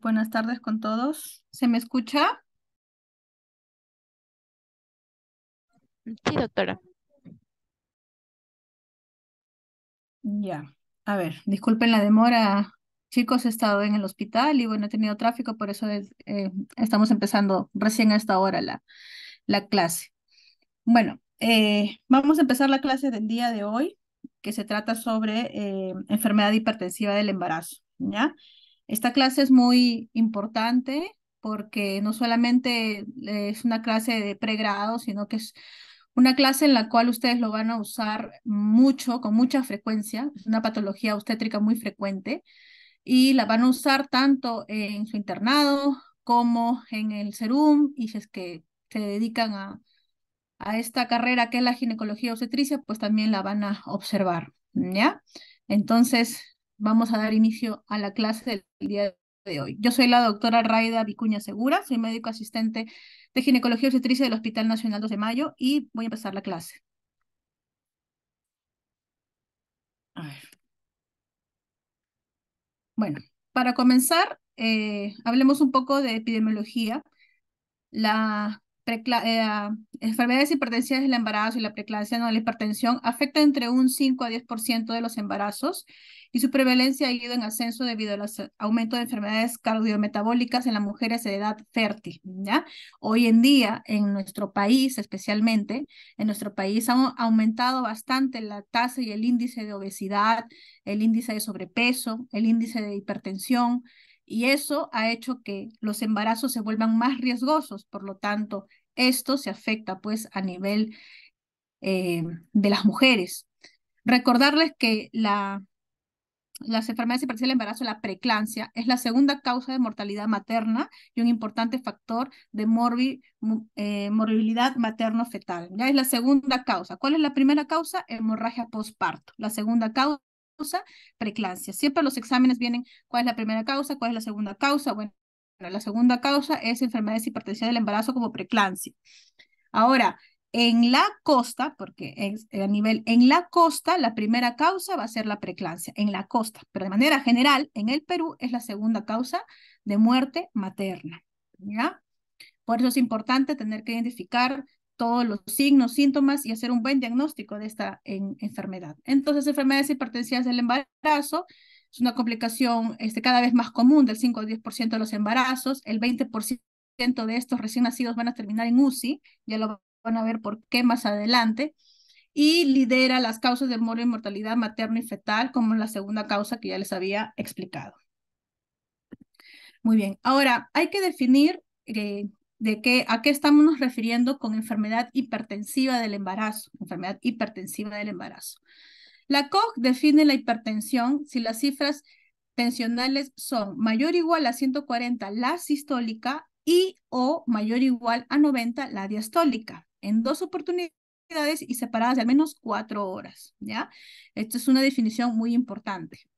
buenas tardes con todos. ¿Se me escucha? Sí, doctora. Ya, a ver, disculpen la demora. Chicos, he estado en el hospital y bueno, he tenido tráfico, por eso eh, estamos empezando recién a esta hora la, la clase. Bueno, eh, vamos a empezar la clase del día de hoy, que se trata sobre eh, enfermedad hipertensiva del embarazo, ¿ya? Esta clase es muy importante porque no solamente es una clase de pregrado, sino que es una clase en la cual ustedes lo van a usar mucho, con mucha frecuencia. Es una patología obstétrica muy frecuente y la van a usar tanto en su internado como en el serum y si es que se dedican a, a esta carrera que es la ginecología obstetricia, pues también la van a observar, ¿ya? Entonces, vamos a dar inicio a la clase del día de hoy. Yo soy la doctora Raida Vicuña Segura, soy médico asistente de ginecología obstetricia del Hospital Nacional 2 de Mayo y voy a empezar la clase. Bueno, para comenzar, eh, hablemos un poco de epidemiología. La eh, ah, enfermedades hipertensivas del embarazo y la preeclampsia, no, la hipertensión afecta entre un 5 a 10% de los embarazos y su prevalencia ha ido en ascenso debido al aumento de enfermedades cardiometabólicas en las mujeres de edad fértil. ¿ya? Hoy en día, en nuestro país especialmente, en nuestro país ha aumentado bastante la tasa y el índice de obesidad, el índice de sobrepeso, el índice de hipertensión, y eso ha hecho que los embarazos se vuelvan más riesgosos, por lo tanto, esto se afecta pues a nivel eh, de las mujeres. Recordarles que la, las enfermedades de embarazo, la preclancia, es la segunda causa de mortalidad materna y un importante factor de morbi, eh, morbilidad materno-fetal. Ya es la segunda causa. ¿Cuál es la primera causa? Hemorragia postparto. La segunda causa causa, preeclampsia. Siempre los exámenes vienen cuál es la primera causa, cuál es la segunda causa. Bueno, la segunda causa es enfermedades hipertensión del embarazo como preeclampsia. Ahora, en la costa, porque eh, a nivel, en la costa la primera causa va a ser la preeclampsia, en la costa, pero de manera general, en el Perú es la segunda causa de muerte materna, ¿ya? Por eso es importante tener que identificar todos los signos, síntomas y hacer un buen diagnóstico de esta enfermedad. Entonces, enfermedades hipertensivas del embarazo es una complicación este, cada vez más común del 5 al 10% de los embarazos. El 20% de estos recién nacidos van a terminar en UCI, ya lo van a ver por qué más adelante. Y lidera las causas de moro, y mortalidad materno y fetal como la segunda causa que ya les había explicado. Muy bien, ahora hay que definir que eh, de qué, a qué estamos nos refiriendo con enfermedad hipertensiva del embarazo, enfermedad hipertensiva del embarazo. La COG define la hipertensión si las cifras tensionales son mayor o igual a 140 la sistólica y o mayor o igual a 90 la diastólica, en dos oportunidades y separadas de al menos cuatro horas, ¿ya? Esta es una definición muy importante.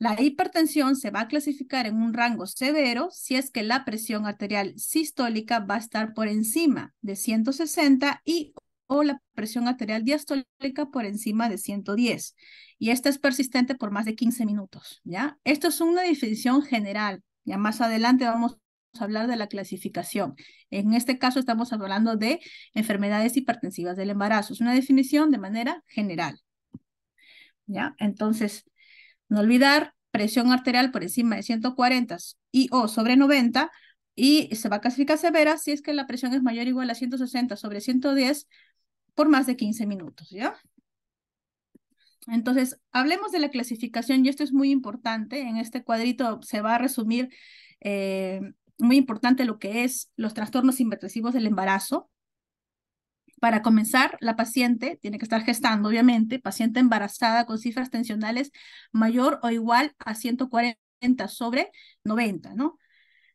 La hipertensión se va a clasificar en un rango severo si es que la presión arterial sistólica va a estar por encima de 160 y o la presión arterial diastólica por encima de 110. Y esta es persistente por más de 15 minutos, ¿ya? Esto es una definición general. Ya más adelante vamos a hablar de la clasificación. En este caso estamos hablando de enfermedades hipertensivas del embarazo. Es una definición de manera general. ¿Ya? Entonces, no olvidar, presión arterial por encima de 140 y o sobre 90 y se va a clasificar severa si es que la presión es mayor o igual a 160 sobre 110 por más de 15 minutos, ¿ya? Entonces, hablemos de la clasificación y esto es muy importante. En este cuadrito se va a resumir eh, muy importante lo que es los trastornos invertesivos del embarazo, para comenzar, la paciente tiene que estar gestando, obviamente, paciente embarazada con cifras tensionales mayor o igual a 140 sobre 90, ¿no?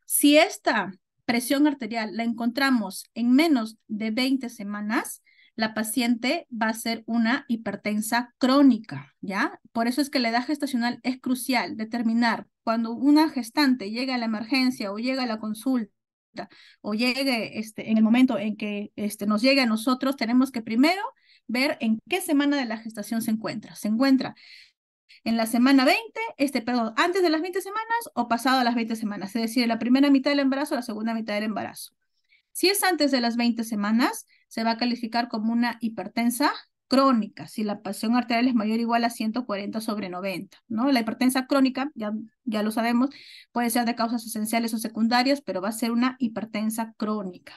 Si esta presión arterial la encontramos en menos de 20 semanas, la paciente va a ser una hipertensa crónica, ¿ya? Por eso es que la edad gestacional es crucial determinar cuando una gestante llega a la emergencia o llega a la consulta o llegue este, en el momento en que este, nos llegue a nosotros, tenemos que primero ver en qué semana de la gestación se encuentra. ¿Se encuentra en la semana 20, este, perdón, antes de las 20 semanas o pasado a las 20 semanas? Es decir, la primera mitad del embarazo o la segunda mitad del embarazo. Si es antes de las 20 semanas, se va a calificar como una hipertensa si la presión arterial es mayor o igual a 140 sobre 90, ¿no? La hipertensión crónica, ya, ya lo sabemos, puede ser de causas esenciales o secundarias, pero va a ser una hipertensa crónica.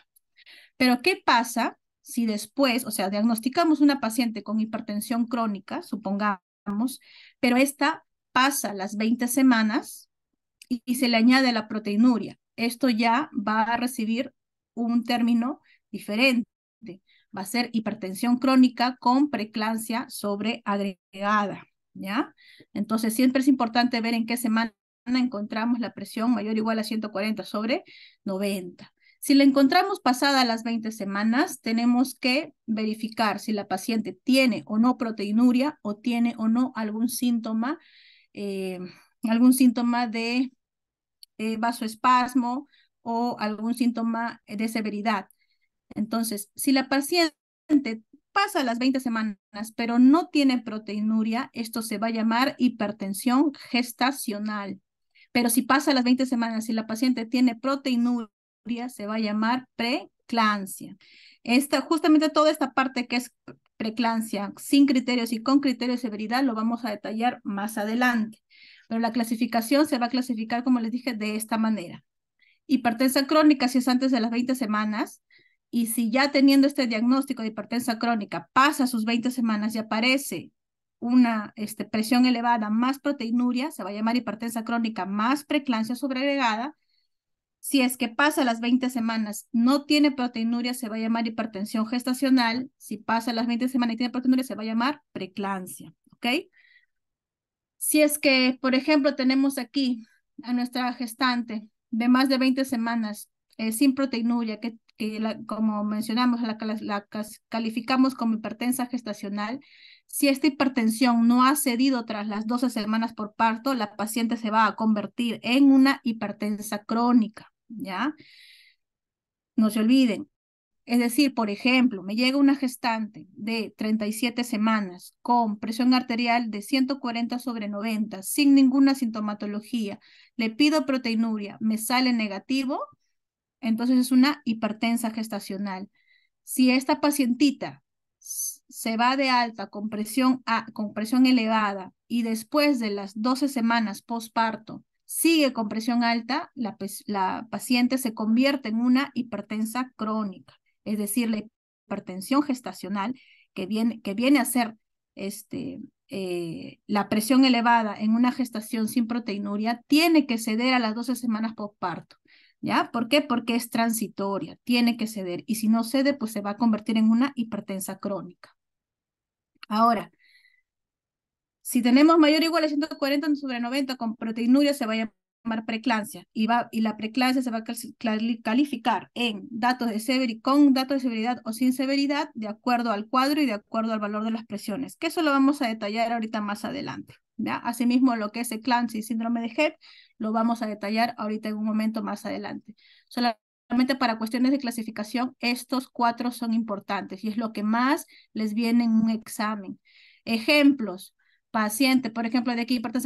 Pero, ¿qué pasa si después, o sea, diagnosticamos una paciente con hipertensión crónica, supongamos, pero esta pasa las 20 semanas y se le añade la proteinuria? Esto ya va a recibir un término diferente va a ser hipertensión crónica con preeclampsia sobreagregada, ¿ya? Entonces siempre es importante ver en qué semana encontramos la presión mayor o igual a 140 sobre 90. Si la encontramos pasada las 20 semanas, tenemos que verificar si la paciente tiene o no proteinuria o tiene o no algún síntoma, eh, algún síntoma de eh, vasoespasmo o algún síntoma de severidad. Entonces, si la paciente pasa las 20 semanas, pero no tiene proteinuria, esto se va a llamar hipertensión gestacional. Pero si pasa las 20 semanas y la paciente tiene proteinuria, se va a llamar preclancia. Esta, justamente toda esta parte que es preclancia, sin criterios y con criterios de severidad, lo vamos a detallar más adelante. Pero la clasificación se va a clasificar, como les dije, de esta manera. Hipertensión crónica si es antes de las 20 semanas, y si ya teniendo este diagnóstico de hipertensión crónica pasa sus 20 semanas y aparece una este, presión elevada más proteinuria, se va a llamar hipertensión crónica más preclancia sobreagregada. Si es que pasa las 20 semanas, no tiene proteinuria, se va a llamar hipertensión gestacional. Si pasa las 20 semanas y tiene proteinuria, se va a llamar preclancia. ¿Ok? Si es que, por ejemplo, tenemos aquí a nuestra gestante de más de 20 semanas eh, sin proteinuria, que eh, como mencionamos, la, la, calificamos como hipertensa gestacional. Si esta hipertensión no ha cedido tras las 12 semanas por parto, la paciente se va a convertir en una hipertensa crónica, ¿ya? No se olviden. Es decir, por ejemplo, me llega una gestante de 37 semanas con presión arterial de 140 sobre 90, sin ninguna sintomatología, le pido proteinuria, me sale negativo, entonces es una hipertensa gestacional. Si esta pacientita se va de alta con presión, a, con presión elevada y después de las 12 semanas postparto sigue con presión alta, la, paciente se convierte en una hipertensa crónica, es decir, la hipertensión gestacional que viene, que viene a ser este, eh, la presión elevada en una gestación sin proteinuria tiene que ceder a las 12 semanas postparto. ¿Ya? ¿Por qué? Porque es transitoria, tiene que ceder. Y si no cede, pues se va a convertir en una hipertensa crónica. Ahora, si tenemos mayor o igual a 140 sobre 90 con proteinuria, se va a llamar preclancia. Y, va, y la preclancia se va a calificar en datos de severidad, con datos de severidad o sin severidad, de acuerdo al cuadro y de acuerdo al valor de las presiones. Que eso lo vamos a detallar ahorita más adelante. Asimismo, lo que es el Clancy, síndrome de HEP, lo vamos a detallar ahorita en un momento más adelante. Solamente para cuestiones de clasificación, estos cuatro son importantes y es lo que más les viene en un examen. Ejemplos, paciente, por ejemplo, de aquí parte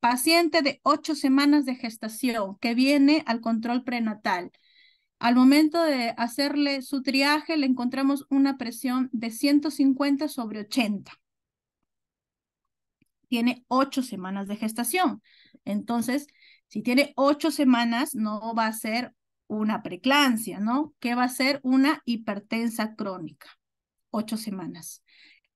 paciente de ocho semanas de gestación que viene al control prenatal. Al momento de hacerle su triaje, le encontramos una presión de 150 sobre 80 tiene ocho semanas de gestación. Entonces, si tiene ocho semanas, no va a ser una preclancia, ¿no? Que va a ser una hipertensa crónica. Ocho semanas.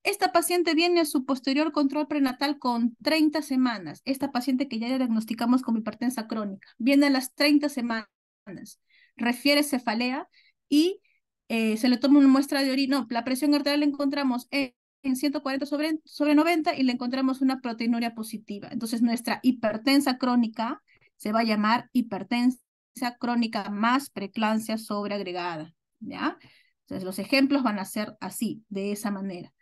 Esta paciente viene a su posterior control prenatal con 30 semanas. Esta paciente que ya diagnosticamos como hipertensa crónica. Viene a las 30 semanas. Refiere cefalea y eh, se le toma una muestra de orina. la presión arterial la encontramos en, en 140 sobre, sobre 90 y le encontramos una proteinuria positiva. Entonces nuestra hipertensa crónica se va a llamar hipertensa crónica más preclancia sobreagregada, ¿ya? Entonces los ejemplos van a ser así, de esa manera.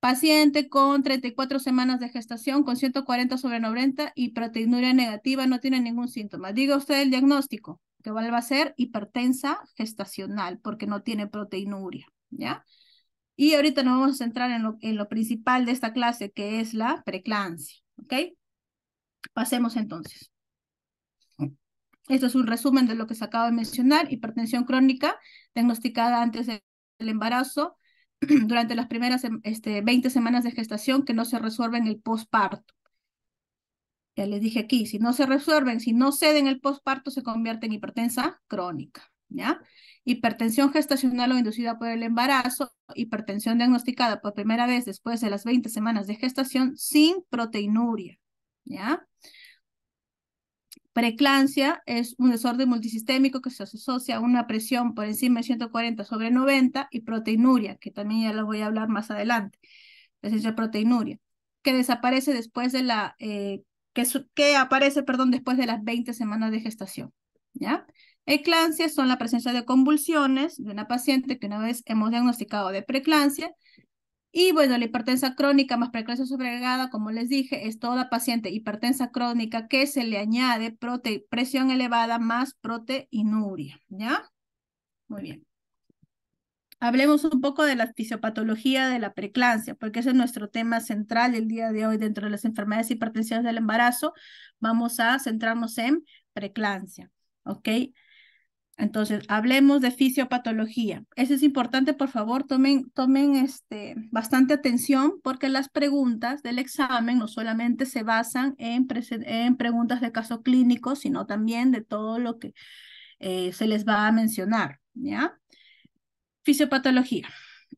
Paciente con 34 semanas de gestación, con 140 sobre 90 y proteinuria negativa, no tiene ningún síntoma. Diga usted el diagnóstico, que va a ser hipertensa gestacional, porque no tiene proteinuria, ¿ya? Y ahorita nos vamos a centrar en lo, principal de esta clase, que es la preclancia. ¿Ok? Pasemos entonces. Esto es un resumen de lo que se acaba de mencionar. Hipertensión crónica diagnosticada antes del embarazo durante las primeras este, 20 semanas de gestación que no se resuelve en el posparto. Ya les dije aquí, si no se resuelven, si no ceden el posparto, se convierte en hipertensa crónica. ¿ya? Hipertensión gestacional o inducida por el embarazo, hipertensión diagnosticada por primera vez después de las 20 semanas de gestación sin proteinuria, ¿ya? Preeclampsia es un desorden multisistémico que se asocia a una presión por encima de 140 sobre 90 y proteinuria, que también ya lo voy a hablar más adelante, es decir, proteinuria, que desaparece después de la, eh, que, que aparece, perdón, después de las 20 semanas de gestación, ¿ya? Eclancias son la presencia de convulsiones de una paciente que una vez hemos diagnosticado de preeclampsia. Y bueno, la hipertensa crónica más preeclancia sobreagregada, como les dije, es toda paciente hipertensa crónica que se le añade presión elevada más proteinuria, ¿ya? Muy bien. Hablemos un poco de la fisiopatología de la preclancia porque ese es nuestro tema central el día de hoy dentro de las enfermedades hipertensivas del embarazo. Vamos a centrarnos en preeclancia. ¿ok? Entonces, hablemos de fisiopatología. Eso es importante, por favor, tomen, este, bastante atención porque las preguntas del examen no solamente se basan en, preguntas de caso clínico, sino también de todo lo que eh, se les va a mencionar, ¿ya? Fisiopatología.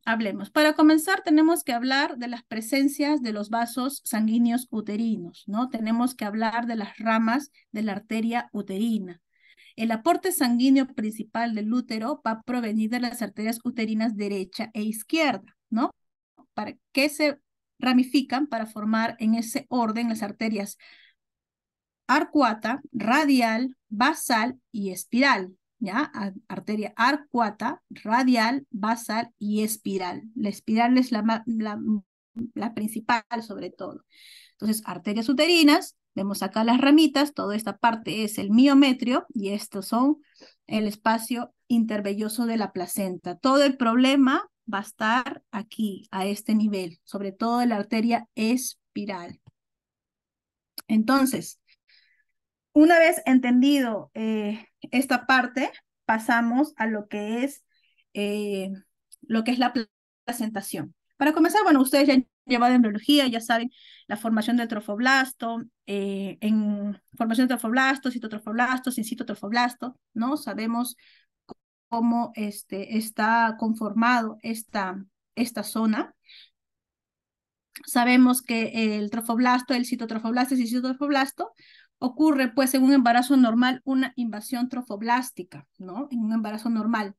Hablemos. Para comenzar, tenemos que hablar de las presencias de los vasos sanguíneos uterinos, ¿no? Tenemos que hablar de las ramas de la arteria uterina el aporte sanguíneo principal del útero va a provenir de las arterias uterinas derecha e izquierda, ¿no? ¿Para qué se ramifican para formar en ese orden las arterias arcuata, radial, basal y espiral. ¿Ya? Arteria arcuata, radial, basal y espiral. La espiral es la, la principal sobre todo. Entonces, arterias uterinas, Vemos acá las ramitas, toda esta parte es el miometrio y estos son el espacio intervelloso de la placenta. Todo el problema va a estar aquí, a este nivel, sobre todo en la arteria espiral. Entonces, una vez entendido eh, esta parte, pasamos a lo que es eh, lo que es la placentación. Para comenzar, bueno, ustedes ya en embriología, ya saben, la formación del trofoblasto, eh, en formación de citotrofoblasto citotrofoblastos, citotrofoblasto ¿no? Sabemos cómo este, está conformado esta, esta zona. Sabemos que el trofoblasto, el citotrofoblasto y el citotrofoblasto ocurre pues en un embarazo normal una invasión trofoblástica, ¿no? En un embarazo normal.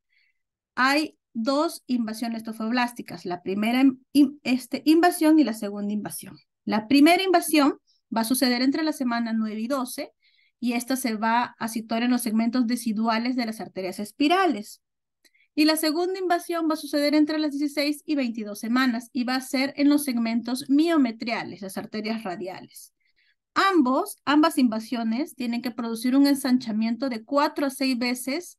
Hay dos invasiones tofoblásticas, la primera este, invasión y la segunda invasión. La primera invasión va a suceder entre la semana 9 y 12 y esta se va a situar en los segmentos deciduales de las arterias espirales. Y la segunda invasión va a suceder entre las 16 y 22 semanas y va a ser en los segmentos miometriales, las arterias radiales. Ambos, ambas invasiones tienen que producir un ensanchamiento de 4 a 6 veces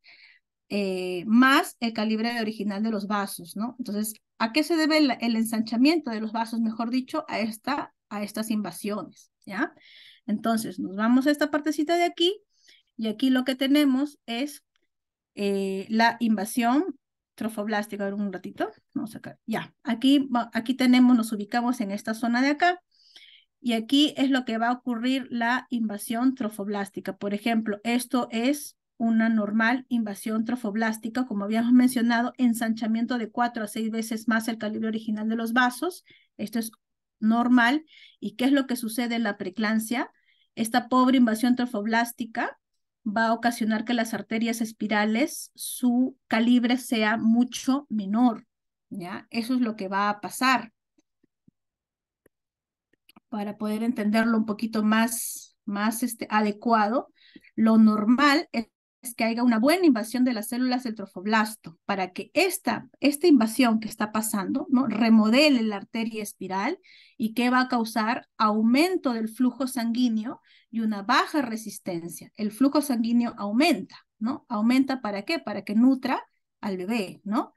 eh, más el calibre original de los vasos, ¿no? Entonces, ¿a qué se debe el, ensanchamiento de los vasos, mejor dicho, a, esta, a estas invasiones, ¿ya? Entonces, nos vamos a esta partecita de aquí y aquí lo que tenemos es eh, la invasión trofoblástica, a ver un ratito, vamos a sacar, ya, aquí, aquí tenemos, nos ubicamos en esta zona de acá, y aquí es lo que va a ocurrir la invasión trofoblástica. Por ejemplo, esto es una normal invasión trofoblástica, como habíamos mencionado, ensanchamiento de cuatro a seis veces más el calibre original de los vasos. Esto es normal. ¿Y qué es lo que sucede en la preclancia? Esta pobre invasión trofoblástica va a ocasionar que las arterias espirales, su calibre sea mucho menor. ¿ya? Eso es lo que va a pasar. Para poder entenderlo un poquito más, más este, adecuado, lo normal es que haya una buena invasión de las células del trofoblasto para que esta, esta invasión que está pasando ¿no? remodele la arteria espiral y que va a causar aumento del flujo sanguíneo y una baja resistencia. El flujo sanguíneo aumenta, ¿no? ¿Aumenta para qué? Para que nutra al bebé, ¿no?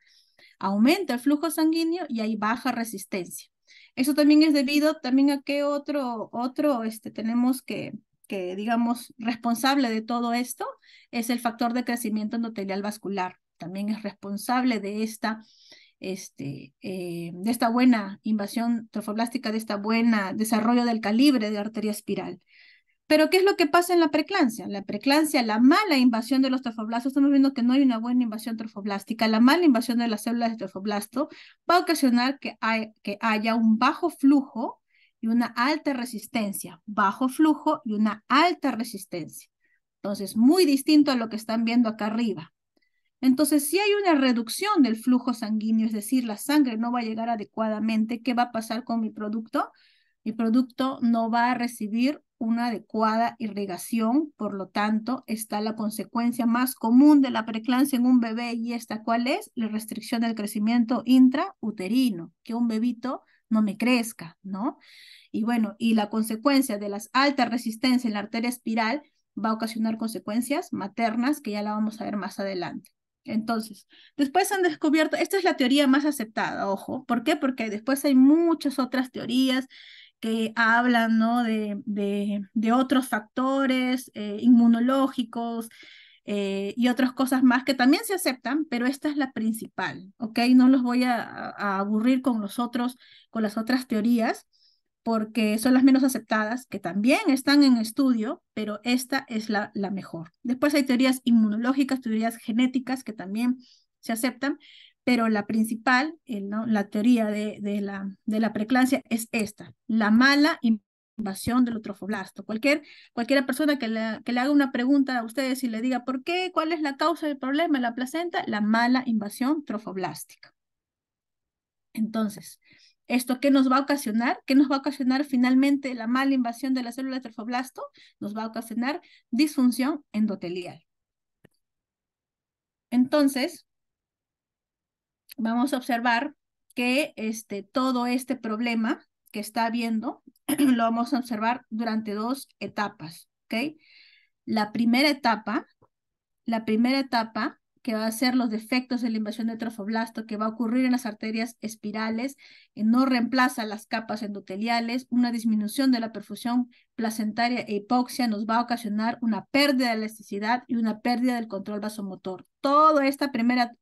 Aumenta el flujo sanguíneo y hay baja resistencia. Eso también es debido también a que otro, otro, este, tenemos que que digamos responsable de todo esto es el factor de crecimiento endotelial vascular. También es responsable de esta, este, eh, de esta buena invasión trofoblástica, de esta buena desarrollo del calibre de arteria espiral. Pero ¿qué es lo que pasa en la preclancia? La preclancia, la mala invasión de los trofoblastos, estamos viendo que no hay una buena invasión trofoblástica, la mala invasión de las células de trofoblasto va a ocasionar que, que haya un bajo flujo y una alta resistencia, bajo flujo y una alta resistencia. Entonces, muy distinto a lo que están viendo acá arriba. Entonces, si hay una reducción del flujo sanguíneo, es decir, la sangre no va a llegar adecuadamente, ¿qué va a pasar con mi producto? Mi producto no va a recibir una adecuada irrigación, por lo tanto, está la consecuencia más común de la preclancia en un bebé y esta cuál es? La restricción del crecimiento intrauterino, que un bebito no me crezca, ¿no? Y bueno, y la consecuencia de las altas resistencias en la arteria espiral va a ocasionar consecuencias maternas que ya la vamos a ver más adelante. Entonces, después han descubierto, esta es la teoría más aceptada, ojo, ¿por qué? Porque después hay muchas otras teorías que hablan ¿no? de, otros factores eh, inmunológicos, eh, y otras cosas más que también se aceptan, pero esta es la principal, ¿ok? No los voy a, aburrir con los otros, con las otras teorías, porque son las menos aceptadas, que también están en estudio, pero esta es la, la mejor. Después hay teorías inmunológicas, teorías genéticas que también se aceptan, pero la principal, la teoría de, la, de la preclancia es esta, la mala invasión del trofoblasto. Cualquier, cualquiera persona que le, haga una pregunta a ustedes y le diga por qué, cuál es la causa del problema la placenta, la mala invasión trofoblástica. Entonces, ¿esto qué nos va a ocasionar? ¿Qué nos va a ocasionar finalmente la mala invasión de la célula de trofoblasto? Nos va a ocasionar disfunción endotelial. Entonces, vamos a observar que este, todo este problema que está viendo lo vamos a observar durante dos etapas, ¿ok? La primera etapa, la primera etapa que va a ser los defectos de la invasión de trofoblasto que va a ocurrir en las arterias espirales, eh, no reemplaza las capas endoteliales, una disminución de la perfusión placentaria e hipoxia nos va a ocasionar una pérdida de elasticidad y una pérdida del control vasomotor. Toda esta primera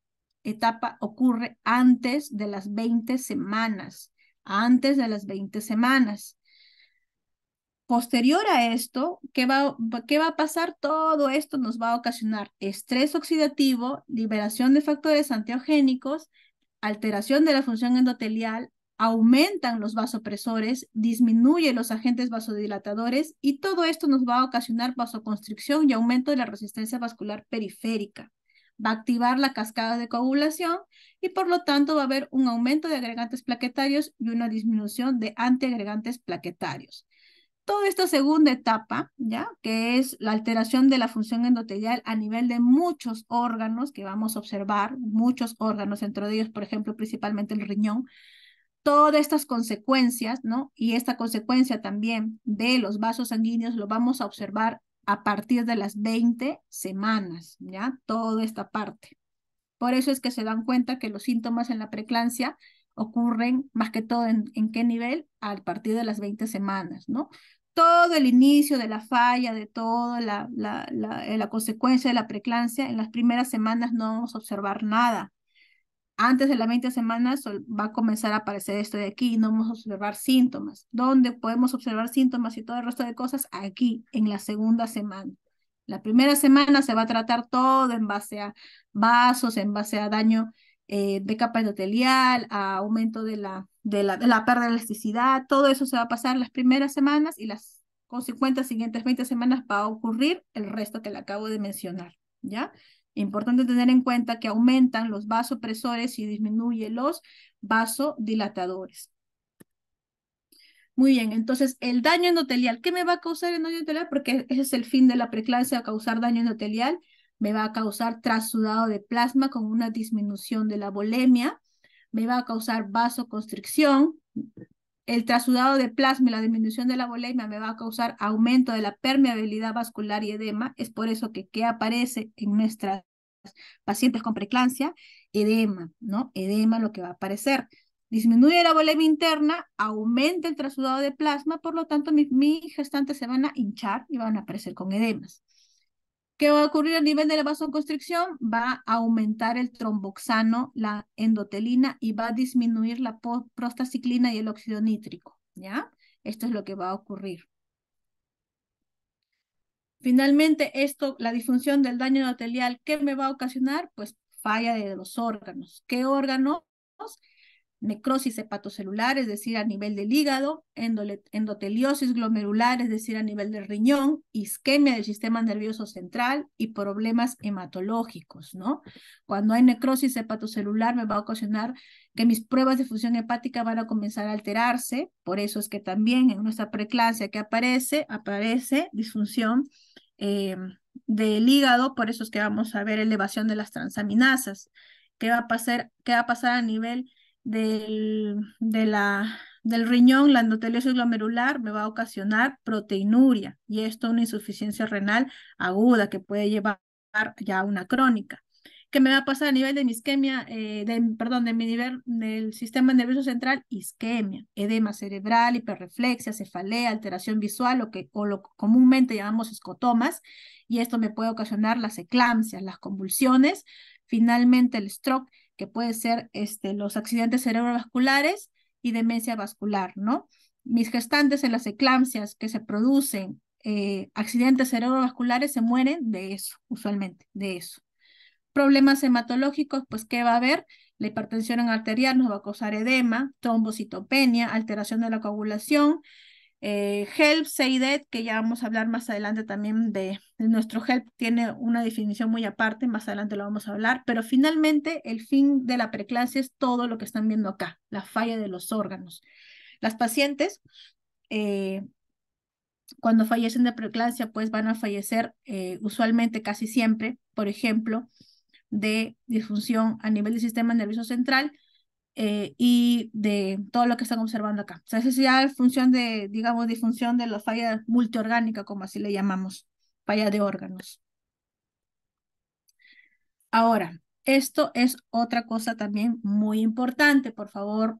etapa ocurre antes de las 20 semanas antes de las 20 semanas. Posterior a esto, ¿qué va, a pasar? Todo esto nos va a ocasionar estrés oxidativo, liberación de factores antiogénicos, alteración de la función endotelial, aumentan los vasopresores, disminuye los agentes vasodilatadores y todo esto nos va a ocasionar vasoconstricción y aumento de la resistencia vascular periférica va a activar la cascada de coagulación y por lo tanto va a haber un aumento de agregantes plaquetarios y una disminución de antiagregantes plaquetarios. Toda esta segunda etapa, ¿ya? que es la alteración de la función endotelial a nivel de muchos órganos que vamos a observar, muchos órganos, entre ellos, por ejemplo, principalmente el riñón, todas estas consecuencias, ¿no? Y esta consecuencia también de los vasos sanguíneos lo vamos a observar a partir de las 20 semanas, ¿ya? Toda esta parte. Por eso es que se dan cuenta que los síntomas en la preclancia ocurren más que todo en, qué nivel, a partir de las 20 semanas, ¿no? Todo el inicio de la falla, de toda la, la, consecuencia de la preclancia en las primeras semanas no vamos a observar nada antes de las 20 semanas va a comenzar a aparecer esto de aquí y no vamos a observar síntomas. ¿Dónde podemos observar síntomas y todo el resto de cosas? Aquí, en la segunda semana. La primera semana se va a tratar todo en base a vasos, en base a daño eh, de capa endotelial, a aumento de la, de, la, de la pérdida de elasticidad. Todo eso se va a pasar las primeras semanas y las consecuentes siguientes 20 semanas va a ocurrir el resto que le acabo de mencionar. ¿Ya? Importante tener en cuenta que aumentan los vasopresores y disminuye los vasodilatadores. Muy bien, entonces el daño endotelial, ¿qué me va a causar el daño endotelial? Porque ese es el fin de la a causar daño endotelial. Me va a causar trasudado de plasma con una disminución de la bolemia, Me va a causar vasoconstricción. El trasudado de plasma y la disminución de la bolemia me va a causar aumento de la permeabilidad vascular y edema. Es por eso que ¿qué aparece en nuestras pacientes con preeclampsia, edema, ¿no? Edema lo que va a aparecer. Disminuye la bolemia interna, aumenta el trasudado de plasma, por lo tanto mis, mis gestantes se van a hinchar y van a aparecer con edemas. ¿Qué va a ocurrir a nivel de la vasoconstricción? Va a aumentar el tromboxano, la endotelina y va a disminuir la prostaciclina y el óxido nítrico, ¿ya? Esto es lo que va a ocurrir. Finalmente, esto, la disfunción del daño endotelial, ¿qué me va a ocasionar? Pues falla de los órganos. ¿Qué órganos? Necrosis hepatocelular, es decir, a nivel del hígado, endoteliosis glomerular, es decir, a nivel del riñón, isquemia del sistema nervioso central y problemas hematológicos, ¿no? Cuando hay necrosis hepatocelular me va a ocasionar que mis pruebas de función hepática van a comenzar a alterarse, por eso es que también en nuestra preclase que aparece, aparece disfunción eh, del hígado, por eso es que vamos a ver elevación de las transaminasas. ¿Qué va a pasar, qué va a, pasar a nivel del, del riñón, la endoteliosis glomerular? Me va a ocasionar proteinuria y esto una insuficiencia renal aguda que puede llevar ya a una crónica que me va a pasar a nivel de mi isquemia, eh, perdón, de mi nivel del sistema nervioso central, isquemia, edema cerebral, hiperreflexia, cefalea, alteración visual o, lo que comúnmente llamamos escotomas, y esto me puede ocasionar las eclampsias, las convulsiones, finalmente el stroke, que puede ser este, los accidentes cerebrovasculares y demencia vascular, ¿no? Mis gestantes en las eclampsias que se producen, eh, accidentes cerebrovasculares, se mueren de eso, usualmente, de eso. Problemas hematológicos, pues ¿qué va a haber? La hipertensión arterial nos va a causar edema, trombocitopenia, alteración de la coagulación, HELP, eh, CIDET, que ya vamos a hablar más adelante también de, nuestro HELP, tiene una definición muy aparte, más adelante lo vamos a hablar, pero finalmente el fin de la preclasia es todo lo que están viendo acá, la falla de los órganos. Las pacientes, eh, cuando fallecen de preclasia, pues van a fallecer eh, usualmente casi siempre, por ejemplo, de disfunción a nivel del sistema nervioso central eh, y de todo lo que están observando acá. O sea, eso ya función de, digamos, disfunción de la falla multiorgánica, como así le llamamos, falla de órganos. Ahora, esto es otra cosa también muy importante, por favor,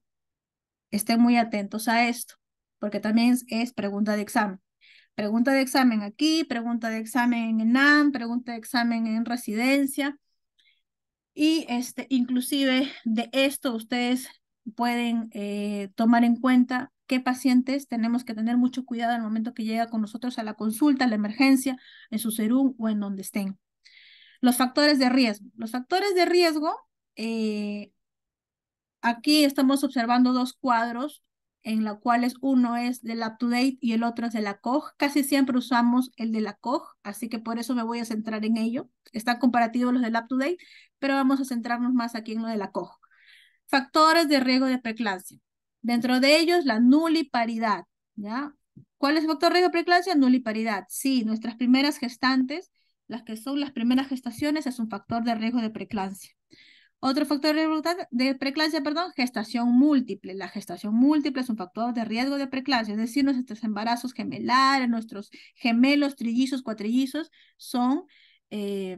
estén muy atentos a esto, porque también es pregunta de examen. Pregunta de examen aquí, pregunta de examen en NAM, pregunta de examen en residencia. Y este, inclusive de esto ustedes pueden eh, tomar en cuenta qué pacientes tenemos que tener mucho cuidado al momento que llega con nosotros a la consulta, a la emergencia, en su serum o en donde estén. Los factores de riesgo. Los factores de riesgo, eh, aquí estamos observando dos cuadros en cual cuales uno es del up-to-date y el otro es de la COG. Casi siempre usamos el de la COG, así que por eso me voy a centrar en ello. Están comparativos los del up-to-date, pero vamos a centrarnos más aquí en lo de la COG. Factores de riesgo de preeclampsia. Dentro de ellos, la nuliparidad, ¿ya? ¿Cuál es el factor de riesgo de preeclampsia? Nuliparidad. Sí, nuestras primeras gestantes, las que son las primeras gestaciones, es un factor de riesgo de preeclampsia. Otro factor de preeclampsia, perdón, gestación múltiple. La gestación múltiple es un factor de riesgo de preeclampsia, es decir, nuestros embarazos gemelares, nuestros gemelos, trillizos, cuatrillizos, son eh,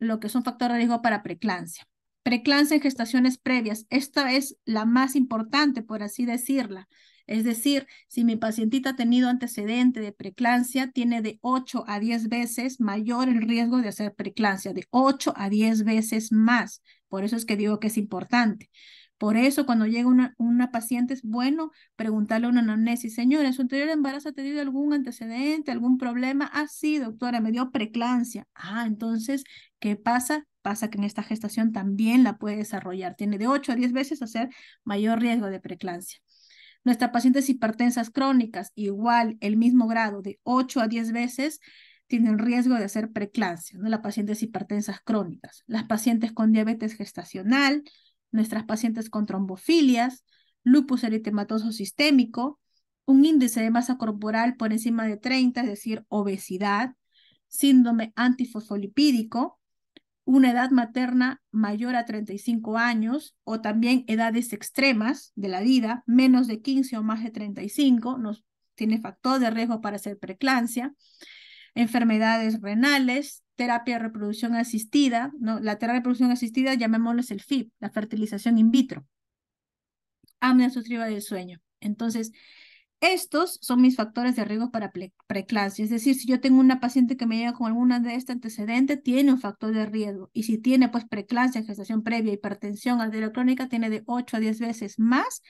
lo que son factor de riesgo para preeclampsia. Preclancia en gestaciones previas, esta es la más importante, por así decirla. Es decir, si mi pacientita ha tenido antecedente de preclancia, tiene de 8 a 10 veces mayor el riesgo de hacer preeclampsia, de 8 a 10 veces más. Por eso es que digo que es importante. Por eso cuando llega una, paciente es bueno preguntarle a una anamnesis, señora, ¿en su anterior embarazo ha tenido algún antecedente, algún problema? Ah, sí, doctora, me dio preclancia. Ah, entonces, ¿qué pasa? Pasa que en esta gestación también la puede desarrollar. Tiene de 8 a 10 veces hacer mayor riesgo de preclancia. paciente es hipertensas crónicas, igual, el mismo grado, de 8 a 10 veces tienen riesgo de hacer preeclampsia, ¿no? las pacientes hipertensas crónicas, las pacientes con diabetes gestacional, nuestras pacientes con trombofilias, lupus eritematoso sistémico, un índice de masa corporal por encima de 30, es decir, obesidad, síndrome antifosfolipídico, una edad materna mayor a 35 años o también edades extremas de la vida, menos de 15 o más de 35, nos tiene factor de riesgo para hacer preeclampsia, enfermedades renales, terapia de reproducción asistida, ¿no? la terapia de reproducción asistida llamémosles el FIP, la fertilización in vitro, amnia sustriva del sueño. Entonces, estos son mis factores de riesgo para preeclampsia. Es decir, si yo tengo una paciente que me llega con alguna de este antecedente, tiene un factor de riesgo. Y si tiene pues preclancia, gestación previa, hipertensión arteriocrónica, tiene de 8 a 10 veces más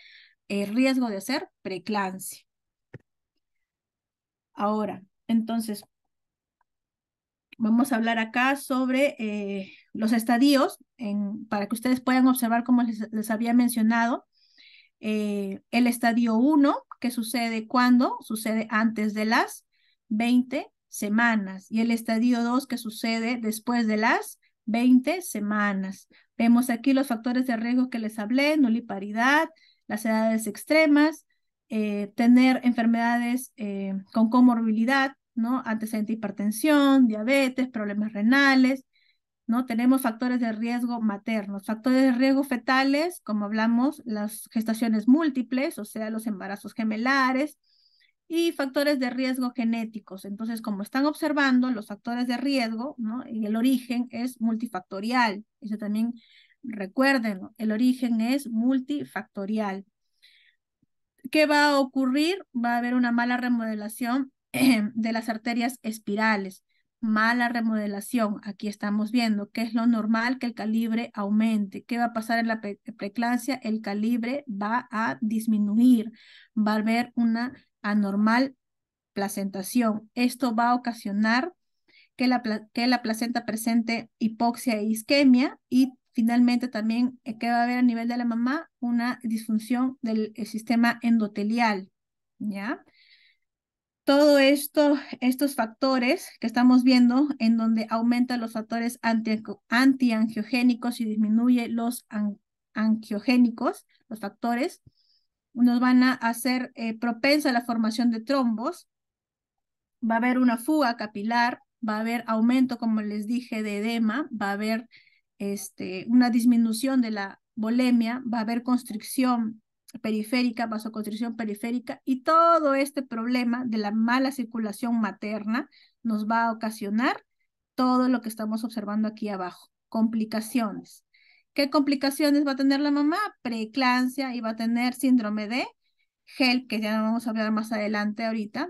el eh, riesgo de hacer preclancia Ahora, entonces, Vamos a hablar acá sobre eh, los estadios, para que ustedes puedan observar, como les, había mencionado, eh, el estadio 1, que sucede cuando, sucede antes de las 20 semanas, y el estadio 2, que sucede después de las 20 semanas. Vemos aquí los factores de riesgo que les hablé, nuliparidad, las edades extremas, eh, tener enfermedades con comorbilidad, ¿no? Antecedente de hipertensión, diabetes, problemas renales, ¿no? Tenemos factores de riesgo maternos, factores de riesgo fetales, como hablamos, las gestaciones múltiples, o sea, los embarazos gemelares, y factores de riesgo genéticos. Entonces, como están observando, los factores de riesgo, ¿no? Y el origen es multifactorial. Eso también recuerden, el origen es multifactorial. ¿Qué va a ocurrir? Va a haber una mala remodelación Em, de las arterias espirales, mala remodelación. Aquí estamos viendo que es lo normal que el calibre aumente. ¿Qué va a pasar en la pre El calibre va a disminuir, va a haber una anormal placentación. Esto va a ocasionar que la, que la placenta presente hipoxia e isquemia y finalmente también, eh, que va a haber a nivel de la mamá? Una disfunción del eh, sistema endotelial, ¿ya? todo esto, estos factores que estamos viendo, en donde aumentan los factores antiangiogénicos y disminuye los angiogénicos, los factores, nos van a hacer eh, propensa a la formación de trombos, va a haber una fuga capilar, va a haber aumento, como les dije, de edema, va a haber este, una disminución de la volemia, va a haber constricción periférica, vasoconstricción periférica, y todo este problema de la mala circulación materna nos va a ocasionar todo lo que estamos observando aquí abajo, complicaciones. ¿Qué complicaciones va a tener la mamá? Preeclampsia y va a tener síndrome de gel, que ya vamos a hablar más adelante ahorita,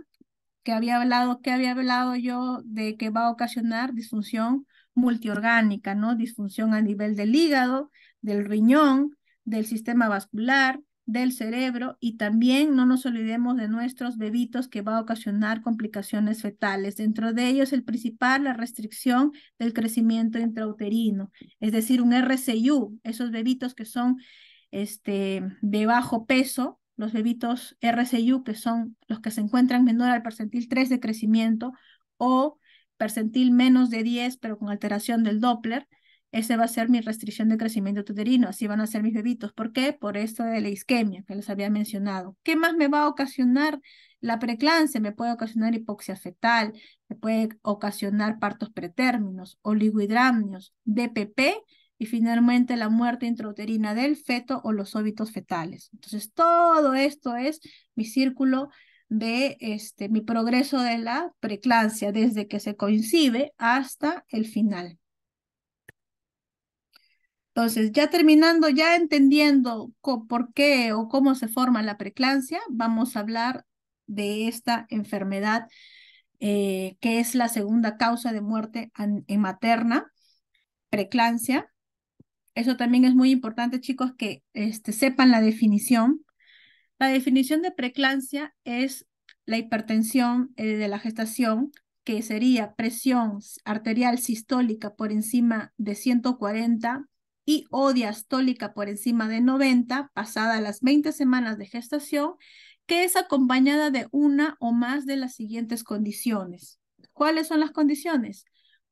que había hablado, que había hablado yo de que va a ocasionar disfunción multiorgánica, ¿no? Disfunción a nivel del hígado, del riñón, del sistema vascular, del cerebro y también no nos olvidemos de nuestros bebitos que va a ocasionar complicaciones fetales. Dentro de ellos, el principal, la restricción del crecimiento intrauterino, es decir, un RCU, esos bebitos que son este, de bajo peso, los bebitos RCU, que son los que se encuentran menor al percentil 3 de crecimiento o percentil menos de 10, pero con alteración del Doppler, esa va a ser mi restricción de crecimiento uterino, así van a ser mis bebitos. ¿Por qué? Por esto de la isquemia que les había mencionado. ¿Qué más me va a ocasionar la preclancia? Me puede ocasionar hipoxia fetal, me puede ocasionar partos pretérminos, oligohidramnios, DPP y finalmente la muerte intrauterina del feto o los óbitos fetales. Entonces, todo esto es mi círculo de este, mi progreso de la preclancia desde que se coincide hasta el final. Entonces, ya terminando, ya entendiendo por qué o cómo se forma la preclancia, vamos a hablar de esta enfermedad eh, que es la segunda causa de muerte en, materna, preeclampsia. Eso también es muy importante, chicos, que este, sepan la definición. La definición de preclancia es la hipertensión eh, de la gestación que sería presión arterial sistólica por encima de 140 y o diastólica por encima de 90, pasada las 20 semanas de gestación, que es acompañada de una o más de las siguientes condiciones. ¿Cuáles son las condiciones?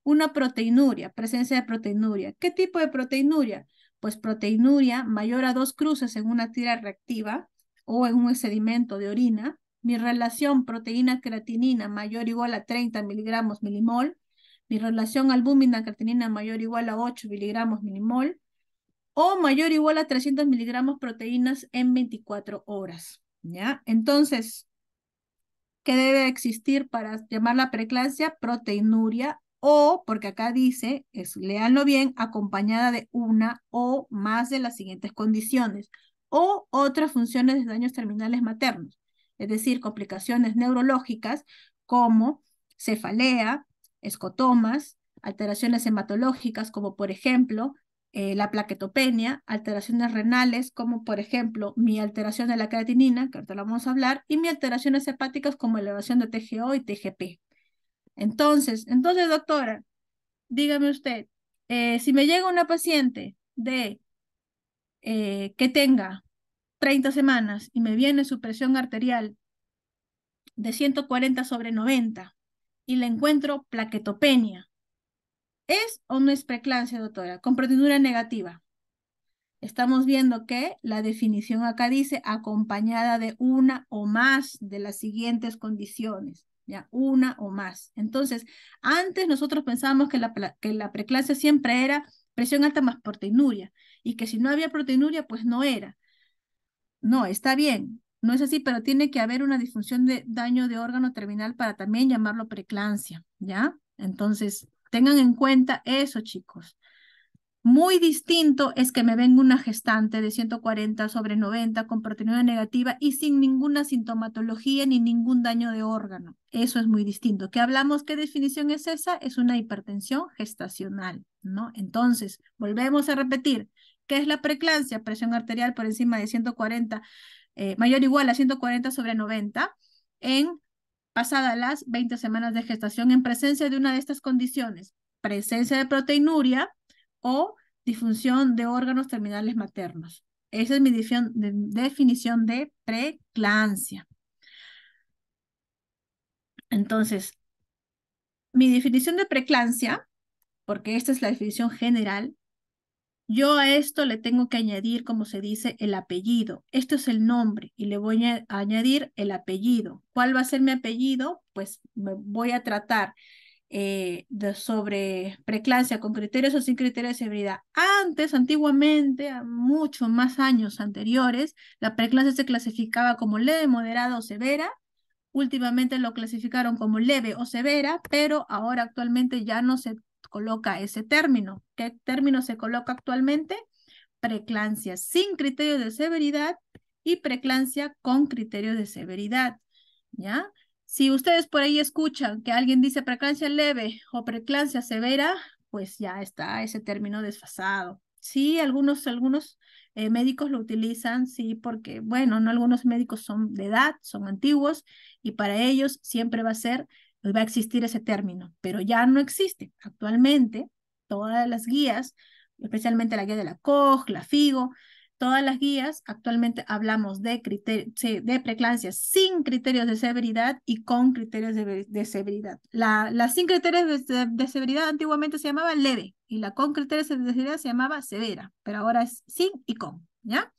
Una proteinuria, presencia de proteinuria. ¿Qué tipo de proteinuria? Pues proteinuria mayor a dos cruces en una tira reactiva o en un sedimento de orina. Mi relación proteína-creatinina mayor o igual a 30 miligramos milimol. Mi relación albúmina-creatinina mayor o igual a 8 miligramos milimol o mayor o igual a 300 miligramos proteínas en 24 horas. ¿ya? Entonces, ¿qué debe existir para llamar la preeclampsia? Proteinuria o, porque acá dice, es, leanlo bien, acompañada de una o más de las siguientes condiciones o otras funciones de daños terminales maternos, es decir, complicaciones neurológicas como cefalea, escotomas, alteraciones hematológicas como por ejemplo eh, la plaquetopenia, alteraciones renales, como por ejemplo mi alteración de la creatinina, que ahorita lo vamos a hablar, y mi alteraciones hepáticas como elevación de TGO y TGP. Entonces, entonces doctora, dígame usted, eh, si me llega una paciente de eh, que tenga 30 semanas y me viene su presión arterial de 140 sobre 90 y le encuentro plaquetopenia, ¿Es o no es preclancia, doctora? Con proteinuria negativa. Estamos viendo que la definición acá dice acompañada de una o más de las siguientes condiciones. ¿ya? Una o más. Entonces, antes nosotros pensábamos que la, que siempre era presión alta más proteinuria y que si no había proteinuria, pues no era. No, está bien, no es así, pero tiene que haber una disfunción de daño de órgano terminal para también llamarlo preclancia, ¿ya? Entonces, Tengan en cuenta eso, chicos. Muy distinto es que me venga una gestante de 140 sobre 90 con proteína negativa y sin ninguna sintomatología ni ningún daño de órgano. Eso es muy distinto. ¿Qué hablamos? ¿Qué definición es esa? Es una hipertensión gestacional, ¿no? Entonces, volvemos a repetir. ¿Qué es la preclancia? Presión arterial por encima de 140, eh, mayor o igual a 140 sobre 90 en pasadas las 20 semanas de gestación en presencia de una de estas condiciones, presencia de proteinuria o disfunción de órganos terminales maternos. Esa es mi definición de preclancia. Entonces, mi definición de preclancia, porque esta es la definición general, yo a esto le tengo que añadir, como se dice, el apellido. Esto es el nombre y le voy a añadir el apellido. ¿Cuál va a ser mi apellido? Pues me voy a tratar eh, sobre preclancia con criterios o sin criterios de severidad. Antes, antiguamente, muchos más años anteriores, la preclancia se clasificaba como leve, moderada o severa. Últimamente lo clasificaron como leve o severa, pero ahora actualmente ya no se coloca ese término. ¿Qué término se coloca actualmente? Preclancia sin criterio de severidad y preclancia con criterio de severidad. ¿Ya? Si ustedes por ahí escuchan que alguien dice preclancia leve o preclancia severa, pues ya está ese término desfasado. Sí, algunos, algunos eh, médicos lo utilizan, sí, porque, bueno, no algunos médicos son de edad, son antiguos, y para ellos siempre va a ser pues, va a existir ese término, pero ya no existe. Actualmente, todas las guías, especialmente la guía de la COG, la FIGO, todas las guías, actualmente hablamos de, de sin criterios de severidad y con criterios de, severidad. La, sin criterios de, severidad antiguamente se llamaba leve y la con criterios de severidad se llamaba severa, pero ahora es sin y con, ¿ya?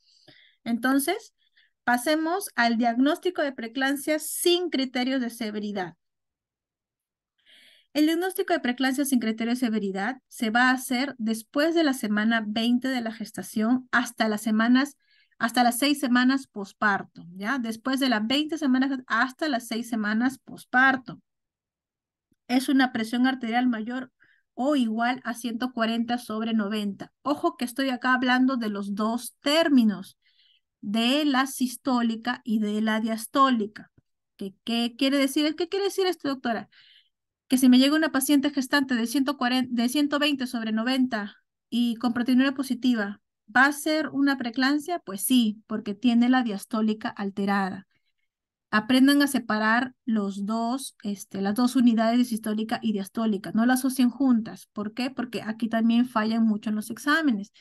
Entonces, pasemos al diagnóstico de preclancias sin criterios de severidad. El diagnóstico de preeclampsia sin criterio de severidad se va a hacer después de la semana 20 de la gestación hasta las semanas hasta las seis semanas posparto, ¿ya? Después de las 20 semanas hasta las seis semanas posparto. Es una presión arterial mayor o igual a 140 sobre 90. Ojo que estoy acá hablando de los dos términos, de la sistólica y de la diastólica. qué quiere decir? ¿Qué quiere decir esto, doctora? que si me llega una paciente gestante de, de 120 sobre 90 y con proteína positiva, ¿va a ser una preclancia Pues sí, porque tiene la diastólica alterada. Aprendan a separar los dos, este, las dos unidades sistólica y diastólica, no las asocien juntas. ¿Por qué? Porque aquí también fallan mucho en los exámenes.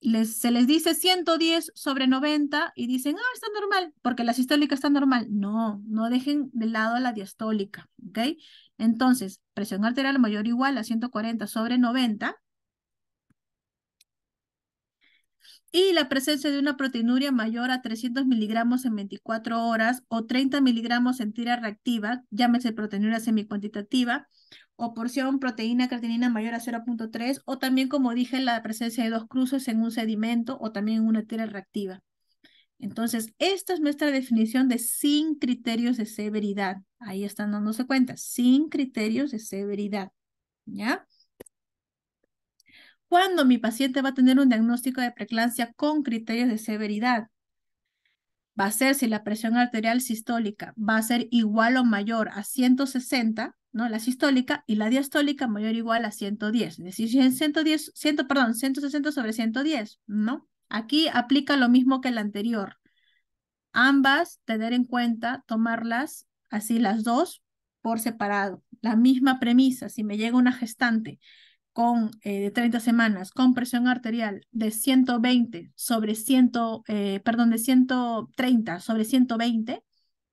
Les, se les dice 110 sobre 90 y dicen, ah, está normal, porque la sistólica está normal. No, no dejen de lado la diastólica, ¿ok? Entonces, presión arterial mayor o igual a 140 sobre 90. Y la presencia de una proteinuria mayor a 300 miligramos en 24 horas o 30 miligramos en tira reactiva, llámese proteinuria semicuantitativa, o porción proteína creatinina mayor a 0.3, o también, como dije, la presencia de dos cruces en un sedimento o también en una tira reactiva. Entonces, esta es nuestra definición de sin criterios de severidad. Ahí están dándose cuenta, sin criterios de severidad. ¿Ya? ¿Cuándo mi paciente va a tener un diagnóstico de preeclampsia con criterios de severidad? Va a ser si la presión arterial sistólica va a ser igual o mayor a 160, ¿no? La sistólica y la diastólica mayor o igual a 110, es decir, 110, 100, perdón, 160 sobre 110, ¿no? Aquí aplica lo mismo que el anterior. Ambas, tener en cuenta, tomarlas así las dos por separado. La misma premisa, si me llega una gestante con eh, de 30 semanas con presión arterial de 120 sobre 100, eh, perdón, de 130 sobre 120,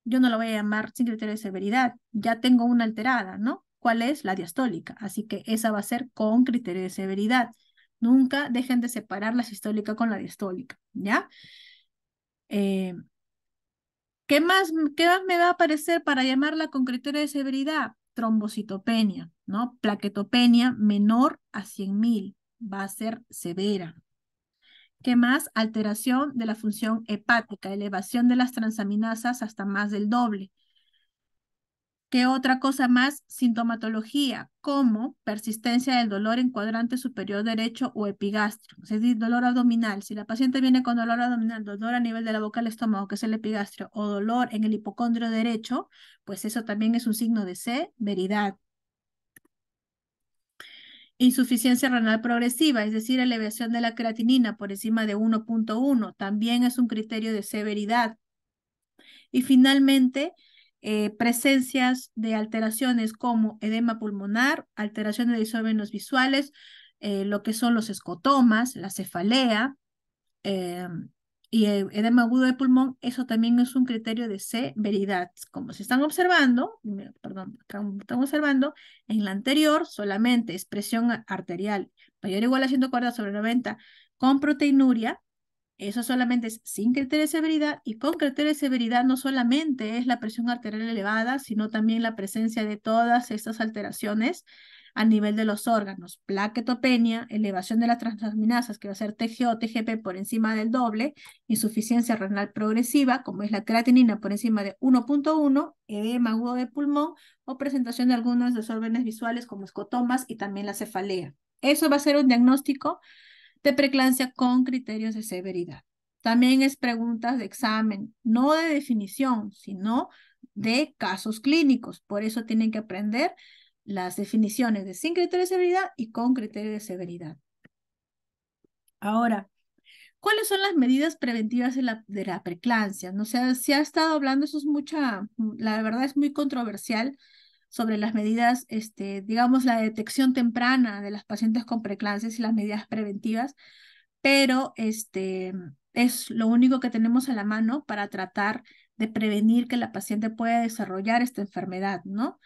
yo no la voy a llamar sin criterio de severidad. Ya tengo una alterada, ¿no? ¿Cuál es? La diastólica. Así que esa va a ser con criterio de severidad. Nunca dejen de separar la sistólica con la diastólica, ¿ya? Eh, ¿qué, más, ¿Qué más me va a aparecer para llamarla con criterio de severidad? Trombocitopenia, ¿no? Plaquetopenia menor a 100.000 va a ser severa. ¿Qué más? Alteración de la función hepática, elevación de las transaminasas hasta más del doble, ¿Qué otra cosa más, sintomatología, como persistencia del dolor en cuadrante superior derecho o epigastrio, es decir, dolor abdominal. Si la paciente viene con dolor abdominal, dolor a nivel de la boca del estómago, que es el epigastrio, o dolor en el hipocondrio derecho, pues eso también es un signo de severidad. Insuficiencia renal progresiva, es decir, elevación de la creatinina por encima de 1.1, también es un criterio de severidad. Y finalmente, eh, presencias de alteraciones como edema pulmonar, alteraciones de disómenos visuales, eh, lo que son los escotomas, la cefalea eh, y e, edema agudo de pulmón, eso también es un criterio de severidad. Como se están observando, perdón, observando, en la anterior solamente expresión arterial mayor o igual a 140 sobre 90 con proteinuria, eso solamente es sin criterio de severidad y con criterio de severidad no solamente es la presión arterial elevada, sino también la presencia de todas estas alteraciones a nivel de los órganos, plaquetopenia, elevación de las transaminasas, que va a ser TGO, TGP por encima del doble, insuficiencia renal progresiva, como es la creatinina por encima de 1.1, edema agudo de pulmón o presentación de algunos desórdenes visuales como escotomas y también la cefalea. Eso va a ser un diagnóstico de preclancia con criterios de severidad. También es preguntas de examen, no de definición, sino de casos clínicos. Por eso tienen que aprender las definiciones de sin criterio de severidad y con criterio de severidad. Ahora, ¿cuáles son las medidas preventivas de la, de preclancia? No sé, se ha estado hablando, eso es mucha, la verdad es muy controversial sobre las medidas, este, digamos, la detección temprana de las pacientes con preclases y las medidas preventivas, pero este, es lo único que tenemos a la mano para tratar de prevenir que la paciente pueda desarrollar esta enfermedad, ¿no?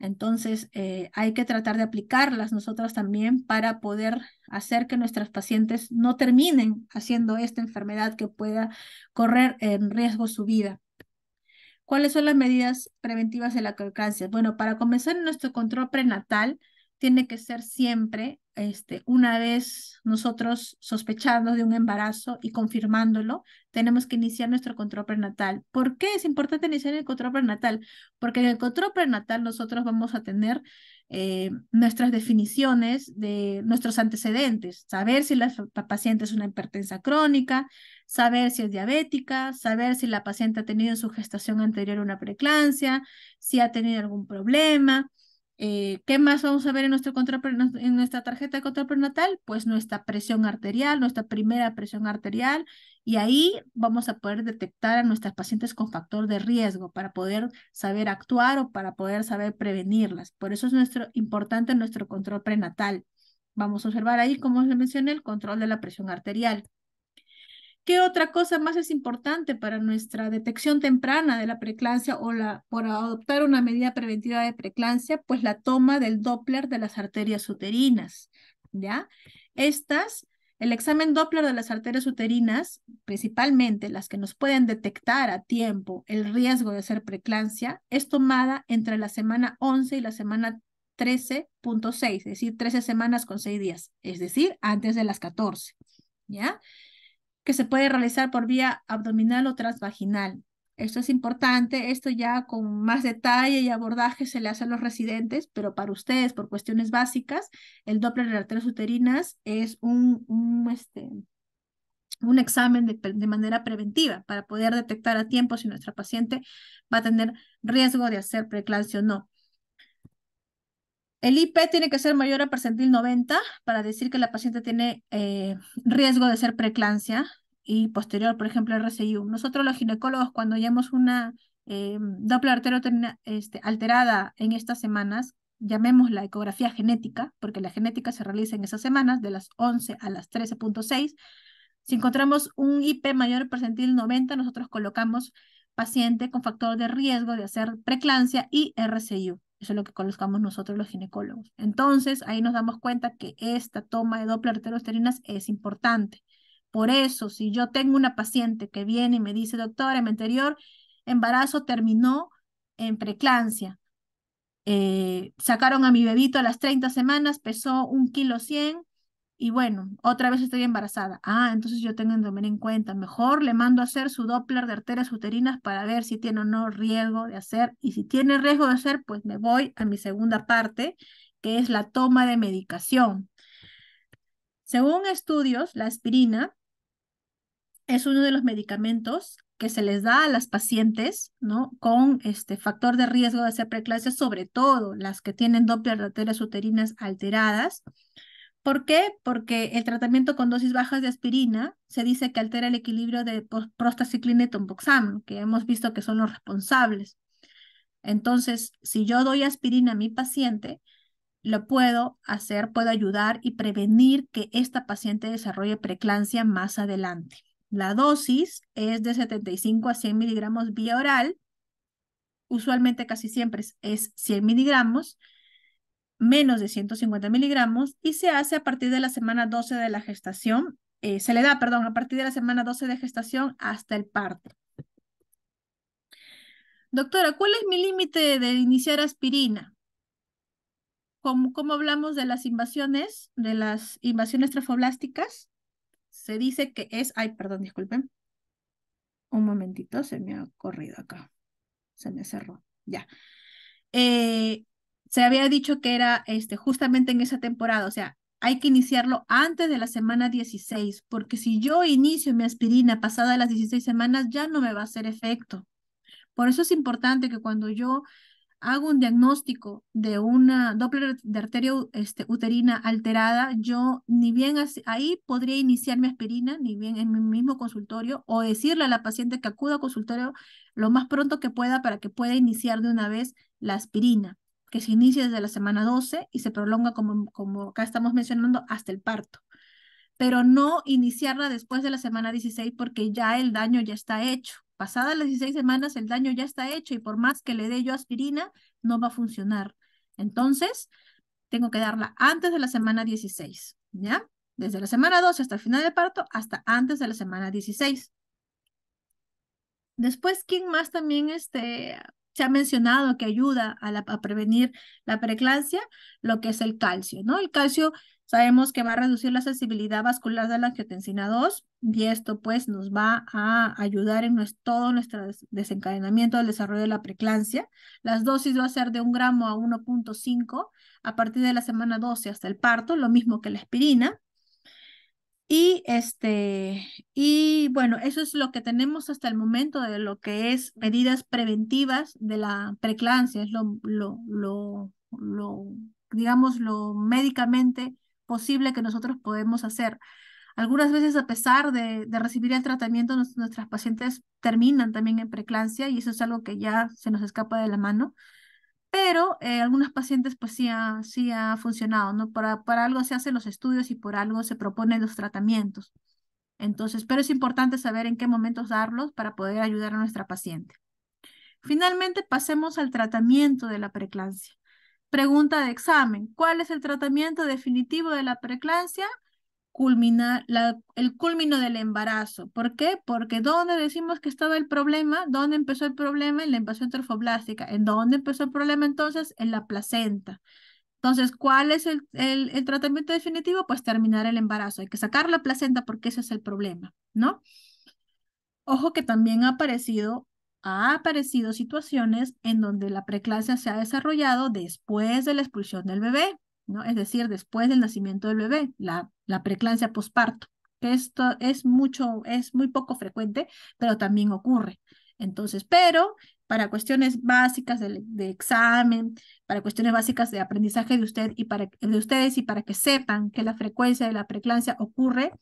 Entonces, eh, hay que tratar de aplicarlas nosotras también para poder hacer que nuestras pacientes no terminen haciendo esta enfermedad que pueda correr en riesgo su vida. ¿Cuáles son las medidas preventivas de la cáncer? Bueno, para comenzar nuestro control prenatal, tiene que ser siempre, este, una vez nosotros sospechando de un embarazo y confirmándolo, tenemos que iniciar nuestro control prenatal. ¿Por qué es importante iniciar el control prenatal? Porque en el control prenatal nosotros vamos a tener eh, nuestras definiciones de nuestros antecedentes, saber si la paciente es una hipertensa crónica, saber si es diabética, saber si la paciente ha tenido en su gestación anterior una preeclampsia, si ha tenido algún problema. Eh, ¿Qué más vamos a ver en, en nuestra tarjeta de control prenatal? Pues nuestra presión arterial, nuestra primera presión arterial, y ahí vamos a poder detectar a nuestras pacientes con factor de riesgo para poder saber actuar o para poder saber prevenirlas. Por eso es nuestro, importante nuestro control prenatal. Vamos a observar ahí, como les mencioné, el control de la presión arterial. ¿Qué otra cosa más es importante para nuestra detección temprana de la preeclampsia o la, por adoptar una medida preventiva de preeclampsia? Pues la toma del Doppler de las arterias uterinas, ¿ya? Estas el examen Doppler de las arterias uterinas, principalmente las que nos pueden detectar a tiempo el riesgo de ser preeclampsia, es tomada entre la semana 11 y la semana 13.6, es decir, 13 semanas con 6 días, es decir, antes de las 14, ¿ya? Que se puede realizar por vía abdominal o transvaginal. Esto es importante, esto ya con más detalle y abordaje se le hace a los residentes, pero para ustedes, por cuestiones básicas, el Doppler de arterias uterinas es un, este, un examen de, manera preventiva para poder detectar a tiempo si nuestra paciente va a tener riesgo de hacer preeclampsia o no. El IP tiene que ser mayor a percentil 90 para decir que la paciente tiene eh, riesgo de ser preeclampsia y posterior, por ejemplo, el RCU. Nosotros los ginecólogos, cuando hallamos una doble eh, Doppler este, alterada en estas semanas, llamemos la ecografía genética, porque la genética se realiza en esas semanas, de las 11 a las 13.6. Si encontramos un IP mayor percentil 90, nosotros colocamos paciente con factor de riesgo de hacer preclancia y RCU. Eso es lo que colocamos nosotros los ginecólogos. Entonces, ahí nos damos cuenta que esta toma de doble arterioterina es importante. Por eso, si yo tengo una paciente que viene y me dice, doctora, en mi anterior embarazo terminó en preclancia, eh, sacaron a mi bebito a las 30 semanas, pesó un kilo 100 y bueno, otra vez estoy embarazada. Ah, entonces yo tengo que tener en cuenta, mejor le mando a hacer su Doppler de arterias uterinas para ver si tiene o no riesgo de hacer y si tiene riesgo de hacer, pues me voy a mi segunda parte, que es la toma de medicación. Según estudios, la aspirina es uno de los medicamentos que se les da a las pacientes, ¿no? Con este factor de riesgo de hacer preeclampsia, sobre todo las que tienen Doppler de arterias uterinas alteradas. ¿Por qué? Porque el tratamiento con dosis bajas de aspirina se dice que altera el equilibrio de prostaciclina y tomboxam, que hemos visto que son los responsables. Entonces, si yo doy aspirina a mi paciente, lo puedo hacer, puedo ayudar y prevenir que esta paciente desarrolle preeclampsia más adelante. La dosis es de 75 a 100 miligramos vía oral. Usualmente casi siempre es 100 miligramos, menos de 150 miligramos, y se hace a partir de la semana 12 de la gestación. Eh, se le da, perdón, a partir de la semana 12 de gestación hasta el parto. Doctora, ¿cuál es mi límite de iniciar aspirina? Como, hablamos de las invasiones, de las invasiones trafoblásticas? se dice que es, ay, perdón, disculpen. Un momentito, se me ha corrido acá. Se me cerró. Ya. Eh, se había dicho que era este, justamente en esa temporada, o sea, hay que iniciarlo antes de la semana 16, porque si yo inicio mi aspirina pasada las 16 semanas, ya no me va a hacer efecto. Por eso es importante que cuando yo hago un diagnóstico de una Doppler de arteria este, uterina alterada, yo ni bien ahí podría iniciar mi aspirina, ni bien en mi mismo consultorio, o decirle a la paciente que acuda al consultorio lo más pronto que pueda para que pueda iniciar de una vez la aspirina, que se inicie desde la semana 12 y se prolonga, como, como acá estamos mencionando, hasta el parto pero no iniciarla después de la semana 16 porque ya el daño ya está hecho Pasadas las 16 semanas el daño ya está hecho y por más que le dé yo aspirina, no va a funcionar. Entonces, tengo que darla antes de la semana 16, ¿ya? Desde la semana 12 hasta el final de parto, hasta antes de la semana 16. Después, ¿quién más también este, se ha mencionado que ayuda a, prevenir la preeclampsia? Lo que es el calcio, ¿no? El calcio Sabemos que va a reducir la sensibilidad vascular de la angiotensina 2 y esto pues nos va a ayudar en todo nuestro desencadenamiento del desarrollo de la preclancia. Las dosis va a ser de un gramo a 1.5 a partir de la semana 12 hasta el parto, lo mismo que la aspirina. Y este, y bueno, eso es lo que tenemos hasta el momento de lo que es medidas preventivas de la preclancia, es lo, lo, lo, lo digamos, lo médicamente posible que nosotros podemos hacer. Algunas veces, a pesar de, recibir el tratamiento, nuestras pacientes terminan también en preeclampsia y eso es algo que ya se nos escapa de la mano. Pero eh, algunas pacientes, pues sí ha, sí ha funcionado, ¿no? Para, para algo se hacen los estudios y por algo se proponen los tratamientos. Entonces, pero es importante saber en qué momentos darlos para poder ayudar a nuestra paciente. Finalmente, pasemos al tratamiento de la preeclampsia. Pregunta de examen. ¿Cuál es el tratamiento definitivo de la preeclampsia? el culmino del embarazo. ¿Por qué? Porque ¿dónde decimos que estaba el problema? ¿Dónde empezó el problema? En la invasión trofoblástica. ¿En dónde empezó el problema entonces? En la placenta. Entonces, ¿cuál es el, tratamiento definitivo? Pues terminar el embarazo. Hay que sacar la placenta porque ese es el problema, ¿no? Ojo que también ha aparecido ha aparecido situaciones en donde la preeclampsia se ha desarrollado después de la expulsión del bebé, ¿no? Es decir, después del nacimiento del bebé, la, la preeclampsia posparto. Esto es mucho, es muy poco frecuente, pero también ocurre. Entonces, pero para cuestiones básicas de, examen, para cuestiones básicas de aprendizaje de usted y para de ustedes y para que sepan que la frecuencia de la preeclampsia ocurre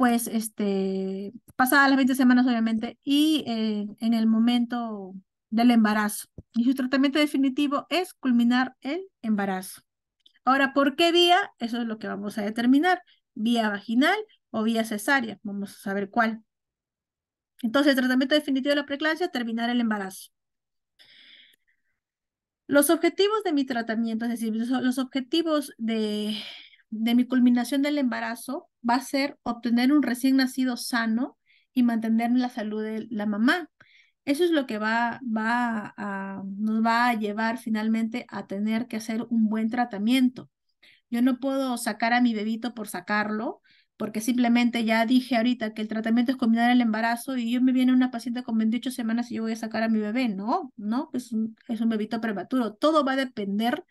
pues este, pasadas las 20 semanas obviamente, y eh, en el momento del embarazo. Y su tratamiento definitivo es culminar el embarazo. Ahora, ¿por qué vía? Eso es lo que vamos a determinar, vía vaginal o vía cesárea, vamos a saber cuál. Entonces, el tratamiento definitivo de la preeclampsia es terminar el embarazo. Los objetivos de mi tratamiento, es decir, los objetivos de, de mi culminación del embarazo va a ser obtener un recién nacido sano y mantener la salud de la mamá. Eso es lo que va, va a, nos va a llevar finalmente a tener que hacer un buen tratamiento. Yo no puedo sacar a mi bebito por sacarlo, porque simplemente ya dije ahorita que el tratamiento es culminar el embarazo y yo me viene una paciente con 28 semanas y yo voy a sacar a mi bebé. No, no, es un, es un bebito prematuro. Todo va a depender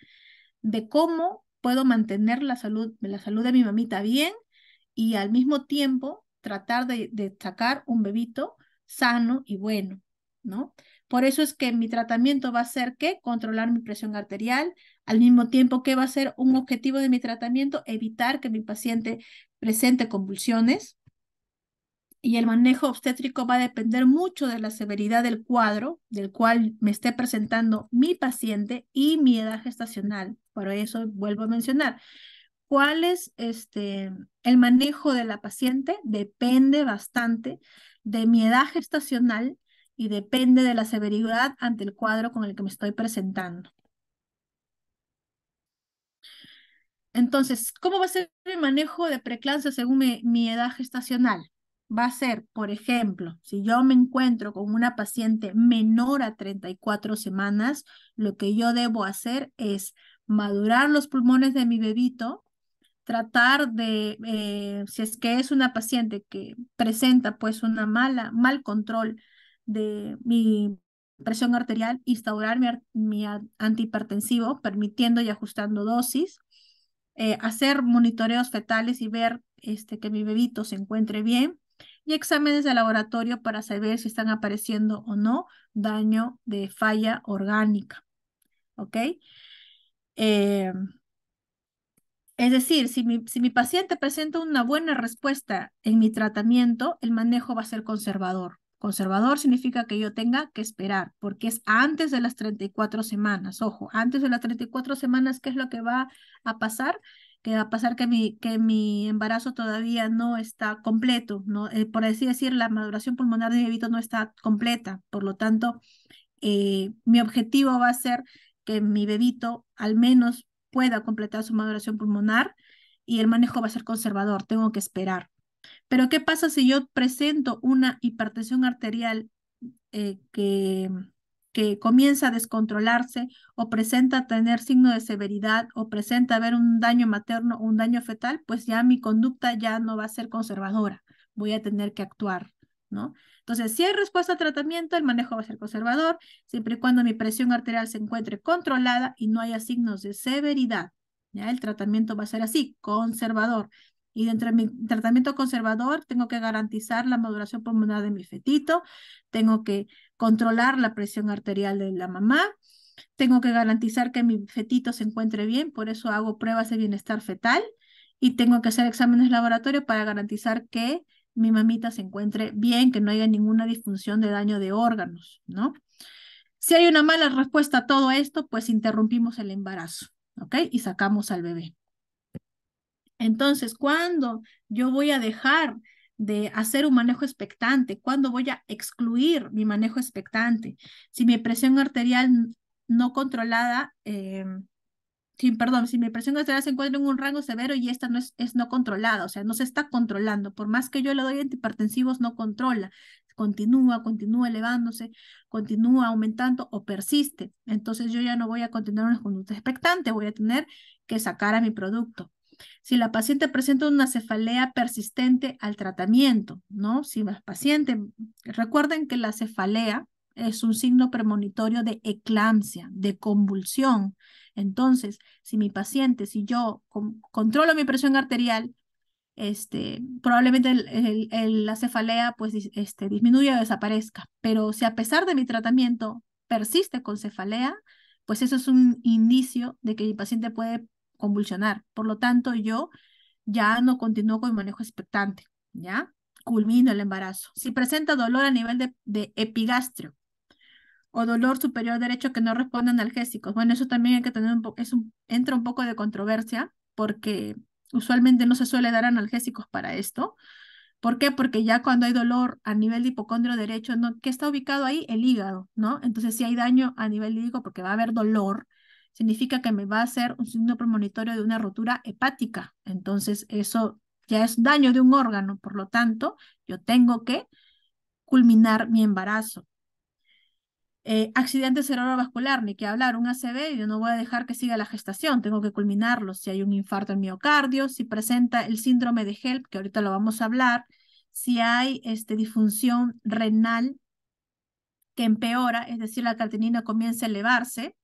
de cómo puedo mantener la salud, la salud de mi mamita bien y al mismo tiempo tratar de, sacar un bebito sano y bueno, ¿no? Por eso es que mi tratamiento va a ser que controlar mi presión arterial, al mismo tiempo que va a ser un objetivo de mi tratamiento, evitar que mi paciente presente convulsiones, y el manejo obstétrico va a depender mucho de la severidad del cuadro del cual me esté presentando mi paciente y mi edad gestacional. Por eso vuelvo a mencionar, cuál es este, el manejo de la paciente depende bastante de mi edad gestacional y depende de la severidad ante el cuadro con el que me estoy presentando. Entonces, ¿cómo va a ser el manejo de preeclampsia según mi edad gestacional? va a ser, por ejemplo, si yo me encuentro con una paciente menor a 34 semanas, lo que yo debo hacer es madurar los pulmones de mi bebito, tratar de, eh, si es que es una paciente que presenta pues una mala, mal control de mi presión arterial, instaurar mi, mi antihipertensivo, permitiendo y ajustando dosis, eh, hacer monitoreos fetales y ver este, que mi bebito se encuentre bien, y exámenes de laboratorio para saber si están apareciendo o no daño de falla orgánica. ¿Ok? Eh, es decir, si mi, si mi paciente presenta una buena respuesta en mi tratamiento, el manejo va a ser conservador. Conservador significa que yo tenga que esperar, porque es antes de las 34 semanas. Ojo, antes de las 34 semanas, ¿qué es lo que va a pasar? que va a pasar que mi, que mi embarazo todavía no está completo, ¿no? Eh, por así decir, la maduración pulmonar de mi bebito no está completa, por lo tanto, eh, mi objetivo va a ser que mi bebito al menos pueda completar su maduración pulmonar y el manejo va a ser conservador, tengo que esperar. Pero ¿qué pasa si yo presento una hipertensión arterial eh, que que comienza a descontrolarse o presenta tener signo de severidad o presenta haber un daño materno o un daño fetal, pues ya mi conducta ya no va a ser conservadora, voy a tener que actuar, ¿no? Entonces, si hay respuesta a tratamiento, el manejo va a ser conservador, siempre y cuando mi presión arterial se encuentre controlada y no haya signos de severidad, ¿ya? El tratamiento va a ser así, conservador. Y dentro de mi tratamiento conservador, tengo que garantizar la maduración pulmonar de mi fetito, tengo que controlar la presión arterial de la mamá, tengo que garantizar que mi fetito se encuentre bien, por eso hago pruebas de bienestar fetal y tengo que hacer exámenes laboratorio para garantizar que mi mamita se encuentre bien, que no haya ninguna disfunción de daño de órganos, ¿no? Si hay una mala respuesta a todo esto, pues interrumpimos el embarazo, ¿ok? Y sacamos al bebé. Entonces, cuando yo voy a dejar de hacer un manejo expectante, cuándo voy a excluir mi manejo expectante, si mi presión arterial no controlada, em, perdón, si mi presión arterial se encuentra en un rango severo y esta no es, no controlada, o sea, no se está controlando, por más que yo le doy antihipertensivos, no controla, continúa, continúa elevándose, continúa aumentando o persiste. Entonces yo ya no voy a continuar una conducta expectante, voy a tener que sacar a mi producto si la paciente presenta una cefalea persistente al tratamiento, ¿no? Si la paciente, recuerden que la cefalea es un signo premonitorio de eclampsia, de convulsión. Entonces, si mi paciente, si yo controlo mi presión arterial, este, probablemente la cefalea pues, este, disminuya o desaparezca. Pero si a pesar de mi tratamiento persiste con cefalea, pues eso es un indicio de que mi paciente puede convulsionar. Por lo tanto, yo ya no continúo con mi manejo expectante, ¿ya? Culmino el embarazo. Si presenta dolor a nivel de, epigastrio o dolor superior derecho que no responde a analgésicos, bueno, eso también hay que tener un poco, entra un poco de controversia porque usualmente no se suele dar analgésicos para esto. ¿Por qué? Porque ya cuando hay dolor a nivel de hipocondrio derecho, ¿no? ¿qué está ubicado ahí? El hígado, ¿no? Entonces, si hay daño a nivel hígado, porque va a haber dolor, significa que me va a hacer un signo premonitorio de una rotura hepática. Entonces, eso ya es daño de un órgano, por lo tanto, yo tengo que culminar mi embarazo. Eh, accidente cerebrovascular, ni que hablar, un ACV, yo no voy a dejar que siga la gestación, tengo que culminarlo. Si hay un infarto en miocardio, si presenta el síndrome de HELP, que ahorita lo vamos a hablar, si hay este, disfunción renal que empeora, es decir, la creatinina comienza a elevarse,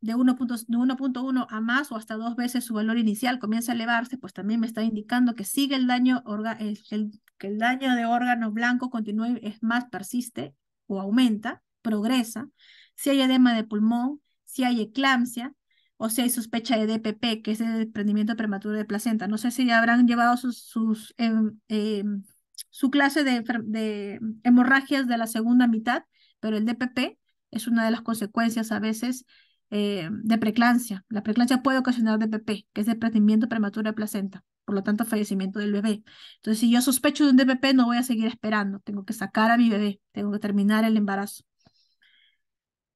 de 1.1 a más o hasta dos veces su valor inicial comienza a elevarse, pues también me está indicando que sigue el daño, eh, el, que el daño de órgano blanco continúe, es más, persiste o aumenta, progresa. Si hay edema de pulmón, si hay eclampsia, o si hay sospecha de DPP, que es el desprendimiento prematuro de placenta. No sé si ya habrán llevado sus, sus em, em, su clase de, de hemorragias de la segunda mitad, pero el DPP es una de las consecuencias a veces eh, de preclancia. La preclancia puede ocasionar DPP, que es desprendimiento prematuro de placenta, por lo tanto fallecimiento del bebé. Entonces, si yo sospecho de un DPP, no voy a seguir esperando, tengo que sacar a mi bebé, tengo que terminar el embarazo.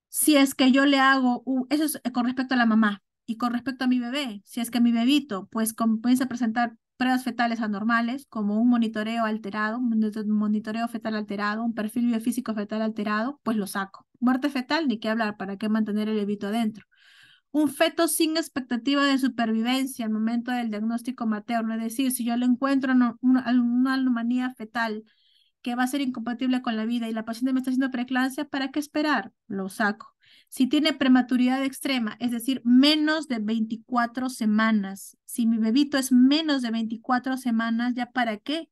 Si es que yo le hago, eso es eh, con respecto a la mamá, y con respecto a mi bebé, si es que mi bebito pues comienza a presentar pruebas fetales anormales, como un monitoreo alterado, un monitoreo fetal alterado, un perfil biofísico fetal alterado, pues lo saco. Muerte fetal, ni qué hablar, ¿para qué mantener el bebito adentro? Un feto sin expectativa de supervivencia al momento del diagnóstico materno, es decir, si yo le encuentro una, una anomalía fetal que va a ser incompatible con la vida y la paciente me está haciendo preeclampsia, ¿para qué esperar? Lo saco. Si tiene prematuridad extrema, es decir, menos de 24 semanas. Si mi bebito es menos de 24 semanas, ¿ya para qué?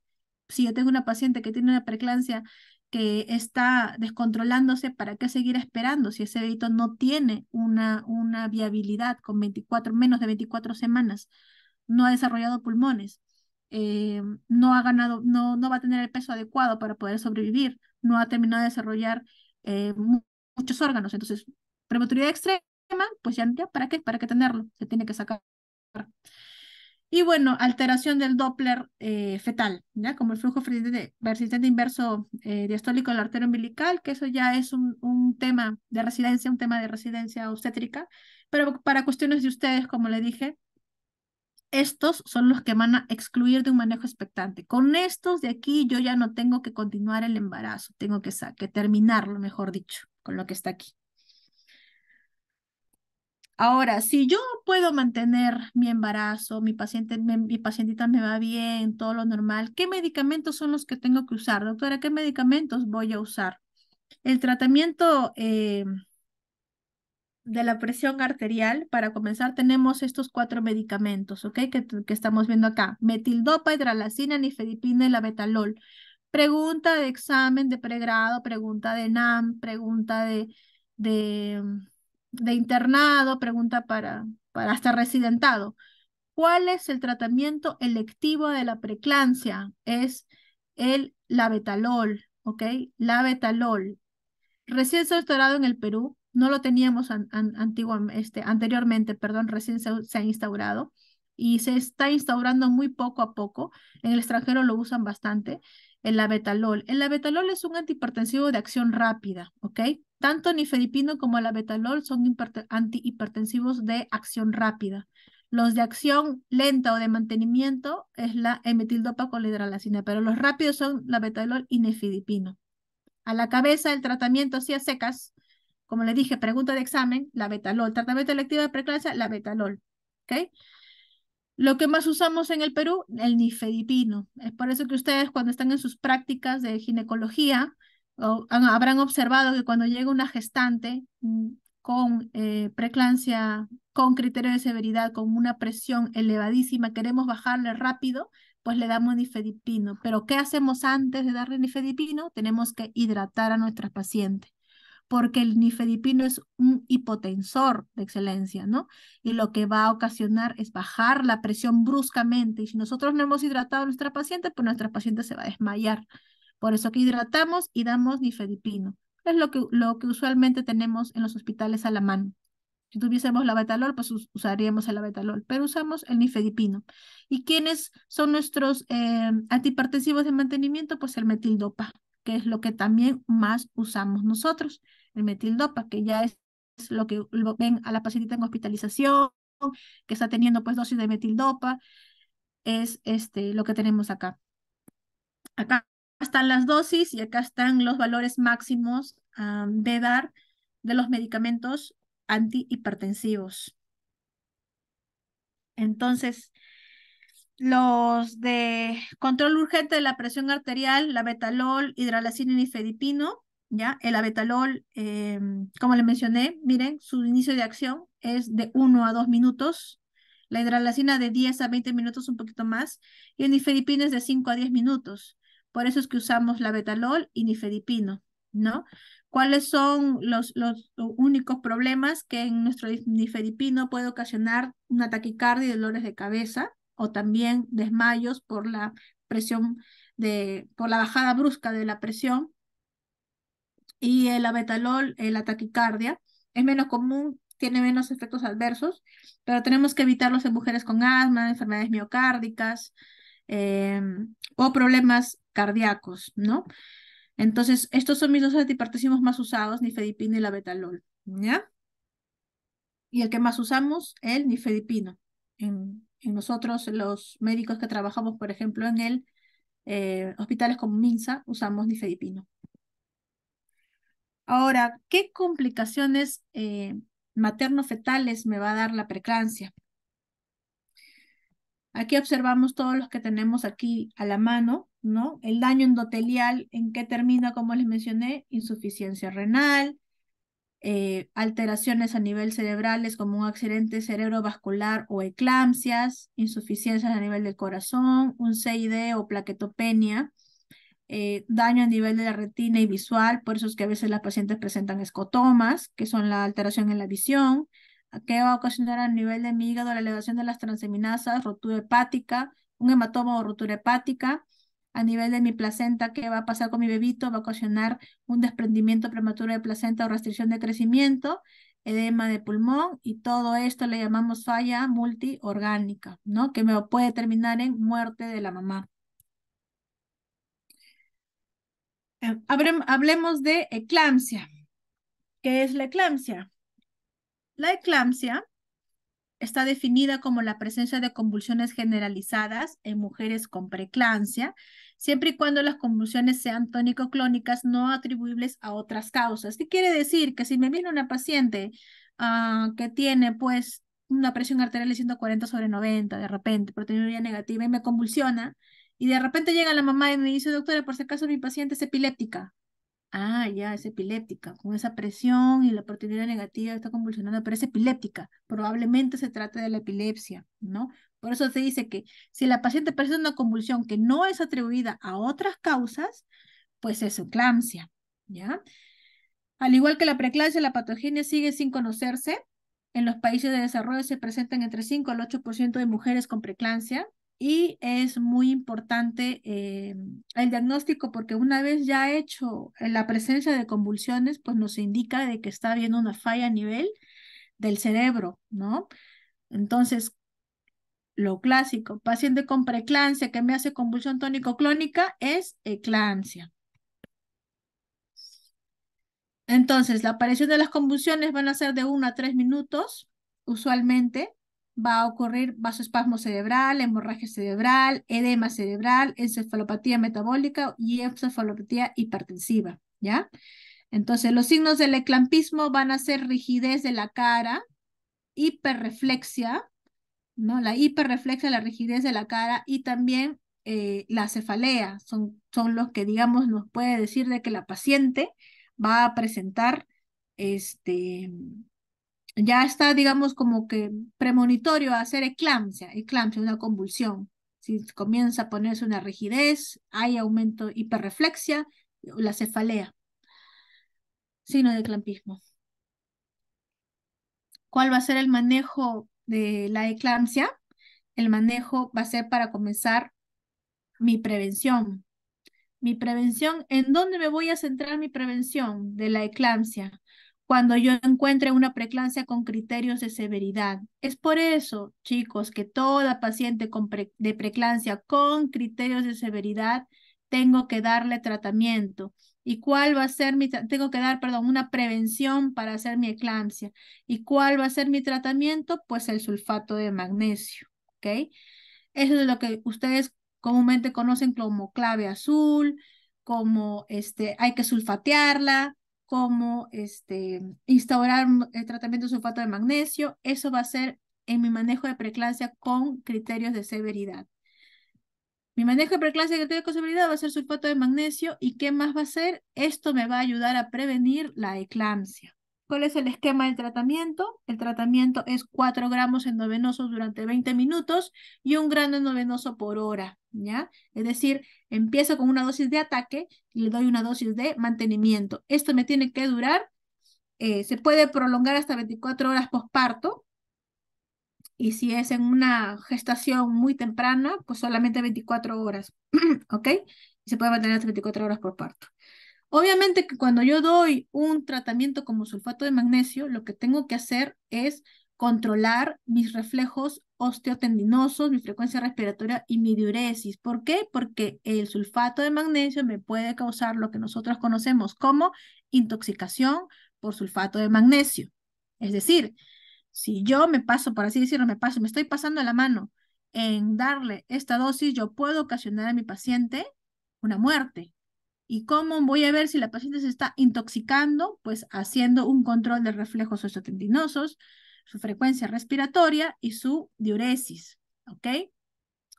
Si yo tengo una paciente que tiene una preclancia que está descontrolándose, ¿para qué seguir esperando si ese bebito no tiene una, una viabilidad con 24, menos de 24 semanas? No ha desarrollado pulmones, eh, no ha ganado, no, no va a tener el peso adecuado para poder sobrevivir, no ha terminado de desarrollar eh, muchos órganos. Entonces, prematuridad extrema, pues ya, ¿para qué? ¿Para qué tenerlo? Se tiene que sacar. Y bueno, alteración del Doppler eh, fetal, ¿ya? Como el flujo persistente inverso eh, diastólico de la arteria umbilical, que eso ya es un, tema de residencia, un tema de residencia obstétrica, pero para cuestiones de ustedes, como le dije, estos son los que van a excluir de un manejo expectante. Con estos de aquí yo ya no tengo que continuar el embarazo, tengo que, que terminarlo, mejor dicho, con lo que está aquí. Ahora, si yo puedo mantener mi embarazo, mi paciente, mi, pacientita me va bien, todo lo normal, ¿qué medicamentos son los que tengo que usar? Doctora, ¿qué medicamentos voy a usar? El tratamiento eh, de la presión arterial, para comenzar, tenemos estos cuatro medicamentos, ¿ok? Que, estamos viendo acá. Metildopa, hidralacina, nifedipina y la betalol. Pregunta de examen de pregrado, pregunta de NAM, pregunta de, de de internado, pregunta para, para hasta residentado. ¿Cuál es el tratamiento electivo de la preclancia? Es el labetalol, ¿ok? Labetalol. Recién se ha instaurado en el Perú, no lo teníamos an, este, anteriormente, perdón, recién se, se, ha instaurado y se está instaurando muy poco a poco. En el extranjero lo usan bastante el abetalol. El abetalol es un antihipertensivo de acción rápida, ¿ok? Tanto nifedipino como el abetalol son antihipertensivos de acción rápida. Los de acción lenta o de mantenimiento es la emetildopa hidralacina, pero los rápidos son la betalol y nifedipino. A la cabeza, el tratamiento así a secas, como le dije, pregunta de examen, la betalol. Tratamiento electivo de preclase la betalol. ¿okay? Lo que más usamos en el Perú, el nifedipino. Es por eso que ustedes cuando están en sus prácticas de ginecología habrán observado que cuando llega una gestante mm, con eh, con criterio de severidad, con una presión elevadísima, queremos bajarle rápido, pues le damos nifedipino. Pero ¿qué hacemos antes de darle nifedipino? Tenemos que hidratar a nuestra paciente porque el nifedipino es un hipotensor de excelencia, ¿no? Y lo que va a ocasionar es bajar la presión bruscamente. Y si nosotros no hemos hidratado a nuestra paciente, pues nuestra paciente se va a desmayar. Por eso que hidratamos y damos nifedipino. Es lo que, usualmente tenemos en los hospitales a la mano. Si tuviésemos la betalol, pues usaríamos la betalol, pero usamos el nifedipino. ¿Y quiénes son nuestros eh, de mantenimiento? Pues el metildopa, que es lo que también más usamos nosotros el metildopa, que ya es lo que ven a la paciente en hospitalización, que está teniendo pues dosis de metildopa, es este, lo que tenemos acá. Acá están las dosis y acá están los valores máximos de dar de los medicamentos antihipertensivos. Entonces, los de control urgente de la presión arterial, la betalol, hidralacina y fedipino. El abetalol, eh, como le mencioné, miren, su inicio de acción es de 1 a 2 minutos, la hidralacina de 10 a 20 minutos, un poquito más, y el nifedipino es de 5 a 10 minutos. Por eso es que usamos la betalol y nifedipino, ¿no? ¿Cuáles son los, los únicos problemas que en nuestro nifedipino puede ocasionar una taquicardia y dolores de cabeza o también desmayos por la presión de, por la bajada brusca de la presión, y el abetalol, eh, la taquicardia, es menos común, tiene menos efectos adversos, pero tenemos que evitarlos en mujeres con asma, enfermedades miocárdicas em, o problemas cardíacos, ¿no? Entonces, estos son mis dos antihipertensivos más usados, nifedipino y el betalol, ¿ya? Y el que más usamos, el nifedipino. En, nosotros, los médicos que trabajamos, por ejemplo, en el eh, hospitales como MINSA, usamos nifedipino. Ahora, ¿qué complicaciones eh, materno-fetales me va a dar la preclancia? Aquí observamos todos los que tenemos aquí a la mano, ¿no? El daño endotelial, ¿en qué termina? Como les mencioné, insuficiencia renal, eh, alteraciones a nivel cerebrales como un accidente cerebrovascular o eclampsias, insuficiencias a nivel del corazón, un CID o plaquetopenia, eh, daño a nivel de la retina y visual, por eso es que a veces las pacientes presentan escotomas, que son la alteración en la visión, que va a ocasionar a nivel de mi hígado la elevación de las transaminasas, rotura hepática, un hematoma o rotura hepática, a nivel de mi placenta, ¿qué va a pasar con mi bebito? Va a ocasionar un desprendimiento prematuro de placenta o restricción de crecimiento, edema de pulmón y todo esto le llamamos falla multiorgánica, ¿no? Que me puede terminar en muerte de la mamá. hablemos de eclampsia. ¿Qué es la eclampsia? La eclampsia está definida como la presencia de convulsiones generalizadas en mujeres con preeclampsia, siempre y cuando las convulsiones sean tónico-clónicas no atribuibles a otras causas. ¿Qué quiere decir? Que si me viene una paciente ah, que tiene pues una presión arterial de 140 sobre 90 de repente, proteína negativa y me convulsiona, y de repente llega la mamá y me dice, doctora, por si acaso mi paciente es epiléptica. Ah, ya, es epiléptica, con esa presión y la oportunidad negativa está convulsionando, pero es epiléptica. Probablemente se trata de la epilepsia, ¿no? Por eso se dice que si la paciente presenta una convulsión que no es atribuida a otras causas, pues es eclampsia, ¿ya? Al igual que la preeclampsia, la patogenia sigue sin conocerse. En los países de desarrollo se presentan entre 5 al 8% de mujeres con preeclampsia, y es muy importante eh, el diagnóstico porque una vez ya hecho eh, la presencia de convulsiones, pues nos indica de que está habiendo una falla a nivel del cerebro, ¿no? Entonces, lo clásico, paciente con preeclampsia que me hace convulsión tónico-clónica es eclampsia. Entonces, la aparición de las convulsiones van a ser de 1 a 3 minutos, usualmente, va a ocurrir vasoespasmo cerebral, hemorragia cerebral, edema cerebral, encefalopatía metabólica y encefalopatía hipertensiva, ¿ya? Entonces, los signos del eclampismo van a ser rigidez de la cara, hiperreflexia, ¿no? La hiperreflexia, la rigidez de la cara y también eh, la cefalea son, son los que, digamos, nos puede decir de que la paciente va a presentar este, ya está, digamos, como que premonitorio a hacer eclampsia, eclampsia, una convulsión. Si comienza a ponerse una rigidez, hay aumento hiperreflexia, la cefalea. Signo de eclampismo. ¿Cuál va a ser el manejo de la eclampsia? El manejo va a ser para comenzar mi prevención. Mi prevención, ¿en dónde me voy a centrar mi prevención de la eclampsia? cuando yo encuentre una preeclampsia con criterios de severidad. Es por eso, chicos, que toda paciente de preeclampsia con criterios de severidad tengo que darle tratamiento. ¿Y cuál va a ser mi, tengo que dar, perdón, una prevención para hacer mi eclampsia? ¿Y cuál va a ser mi tratamiento? Pues el sulfato de magnesio, ¿ok? Eso es lo que ustedes comúnmente conocen como clave azul, como este, hay que sulfatearla, cómo este, instaurar el eh, tratamiento de sulfato de magnesio. Eso va a ser en mi manejo de preeclampsia con criterios de severidad. Mi manejo de preeclampsia de criterios de severidad va a ser sulfato de magnesio. ¿Y qué más va a ser? Esto me va a ayudar a prevenir la eclampsia. ¿Cuál es el esquema del tratamiento? El tratamiento es 4 gramos endovenosos durante 20 minutos y un grano endovenoso por hora, ¿ya? Es decir, empiezo con una dosis de ataque y le doy una dosis de mantenimiento. Esto me tiene que durar, eh, se puede prolongar hasta 24 horas posparto y si es en una gestación muy temprana, pues solamente 24 horas, ¿ok? Y se puede mantener hasta 24 horas por parto. Obviamente que cuando yo doy un tratamiento como sulfato de magnesio, lo que tengo que hacer es controlar mis reflejos osteotendinosos, mi frecuencia respiratoria y mi diuresis. ¿Por qué? Porque el sulfato de magnesio me puede causar lo que nosotros conocemos como intoxicación por sulfato de magnesio. Es decir, si yo me paso, por así decirlo, me paso, me estoy pasando la mano en darle esta dosis, yo puedo ocasionar a mi paciente una muerte ¿Y cómo voy a ver si la paciente se está intoxicando? Pues haciendo un control de reflejos osteotendinosos, su frecuencia respiratoria y su diuresis, ¿ok?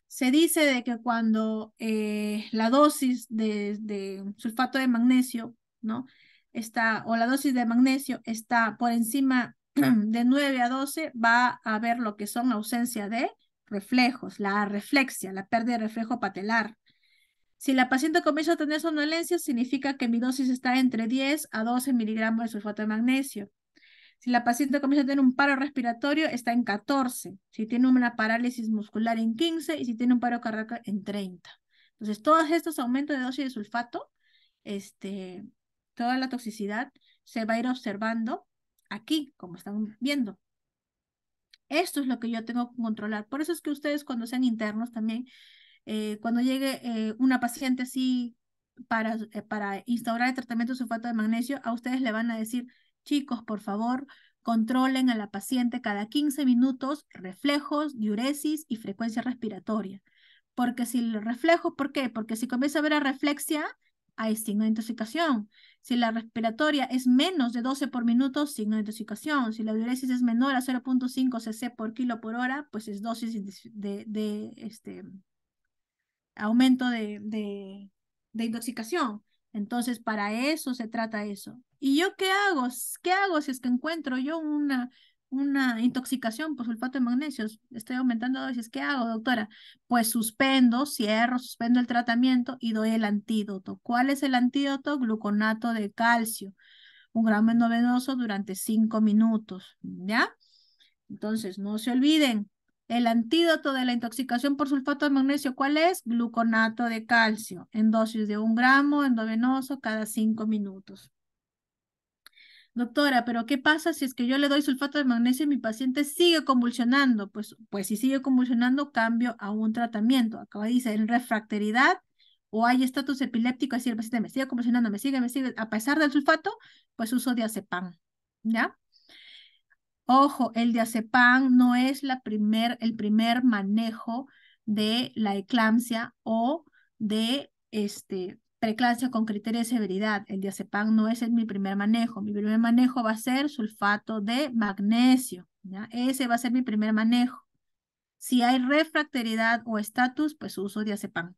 Se dice de que cuando eh, la dosis de, sulfato de magnesio, ¿no? Está, o la dosis de magnesio está por encima de 9 a 12, va a haber lo que son ausencia de reflejos, la reflexia, la pérdida de reflejo patelar, si la paciente comienza a tener somnolencia, significa que mi dosis está entre 10 a 12 miligramos de sulfato de magnesio. Si la paciente comienza a tener un paro respiratorio, está en 14. Si tiene una parálisis muscular, en 15. Y si tiene un paro cardíaco, en 30. Entonces, todos estos aumentos de dosis de sulfato, este, toda la toxicidad se va a ir observando aquí, como están viendo. Esto es lo que yo tengo que controlar. Por eso es que ustedes cuando sean internos también eh, cuando llegue eh, una paciente así para, eh, para instaurar el tratamiento de sulfato de magnesio, a ustedes le van a decir, chicos, por favor, controlen a la paciente cada 15 minutos reflejos, diuresis y frecuencia respiratoria. Porque si los reflejos, ¿por qué? Porque si comienza a ver a reflexia, hay signo de intoxicación. Si la respiratoria es menos de 12 por minuto, signo de intoxicación. Si la diuresis es menor a 0.5 cc por kilo por hora, pues es dosis de, de, este, aumento de, intoxicación. Entonces, para eso se trata eso. ¿Y yo qué hago? ¿Qué hago si es que encuentro yo una, una intoxicación por sulfato de magnesio? Estoy aumentando dosis. ¿Qué hago, doctora? Pues suspendo, cierro, suspendo el tratamiento y doy el antídoto. ¿Cuál es el antídoto? Gluconato de calcio, un gramo novedoso durante cinco minutos. ¿Ya? Entonces, no se olviden, el antídoto de la intoxicación por sulfato de magnesio, ¿cuál es? Gluconato de calcio, en dosis de un gramo endovenoso cada cinco minutos. Doctora, pero ¿qué pasa si es que yo le doy sulfato de magnesio y mi paciente sigue convulsionando? Pues, pues si sigue convulsionando, cambio a un tratamiento. acaba dice, en refracteridad o hay estatus epiléptico, es decir, el paciente me sigue convulsionando, me sigue, me sigue, a pesar del sulfato, pues uso diazepam, ¿ya? Ojo, el diazepam no es la el primer manejo de la eclampsia o de este, preeclampsia con criterio de severidad. El diazepam no es mi primer manejo. Mi primer manejo va a ser sulfato de magnesio. Ese va a ser mi primer manejo. Si hay refractariedad o estatus, pues uso diazepam.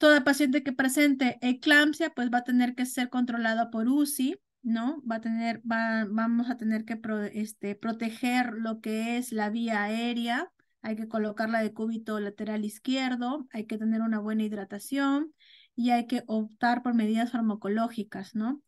Toda paciente que presente eclampsia, pues va a tener que ser controlada por UCI, ¿no? Va a tener, vamos a tener que este, proteger lo que es la vía aérea, hay que colocarla de cúbito lateral izquierdo, hay que tener una buena hidratación y hay que optar por medidas farmacológicas, ¿no?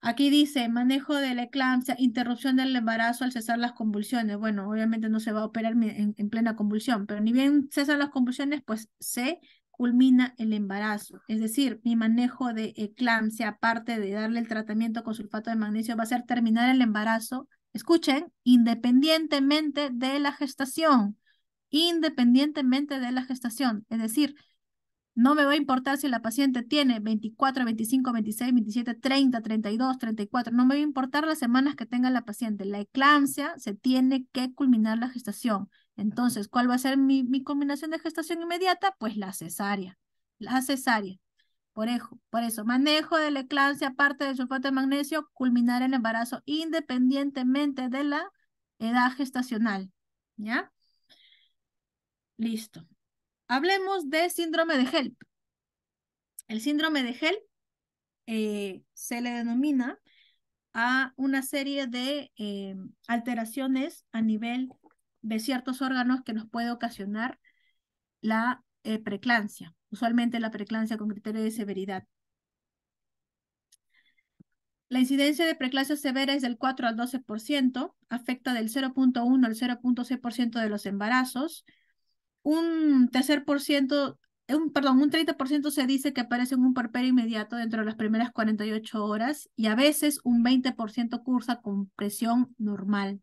Aquí dice, manejo de la eclampsia, interrupción del embarazo al cesar las convulsiones. Bueno, obviamente no se va a operar en, en plena convulsión, pero ni bien cesan las convulsiones, pues se culmina el embarazo. Es decir, mi manejo de eclampsia, aparte de darle el tratamiento con sulfato de magnesio, va a ser terminar el embarazo, escuchen, independientemente de la gestación, independientemente de la gestación. Es decir, no me va a importar si la paciente tiene 24, 25, 26, 27, 30, 32, 34. No me va a importar las semanas que tenga la paciente. La eclampsia se tiene que culminar la gestación. Entonces, ¿cuál va a ser mi, combinación de gestación inmediata? Pues la cesárea. La cesárea. Por eso, por eso, manejo de la eclancia aparte del sulfato de magnesio, culminar el embarazo independientemente de la edad gestacional. ¿Ya? Listo. Hablemos de síndrome de HELP. El síndrome de HELP eh, se le denomina a una serie de eh, alteraciones a nivel de ciertos órganos que nos puede ocasionar la eh, preclancia, usualmente la preclancia con criterio de severidad. La incidencia de preclasia severa es del 4 al 12%, afecta del 0.1 al 0.6% de los embarazos. Un tercer por ciento, eh, un, perdón, un 30% se dice que aparece en un parpero inmediato dentro de las primeras 48 horas y a veces un 20% cursa con presión normal,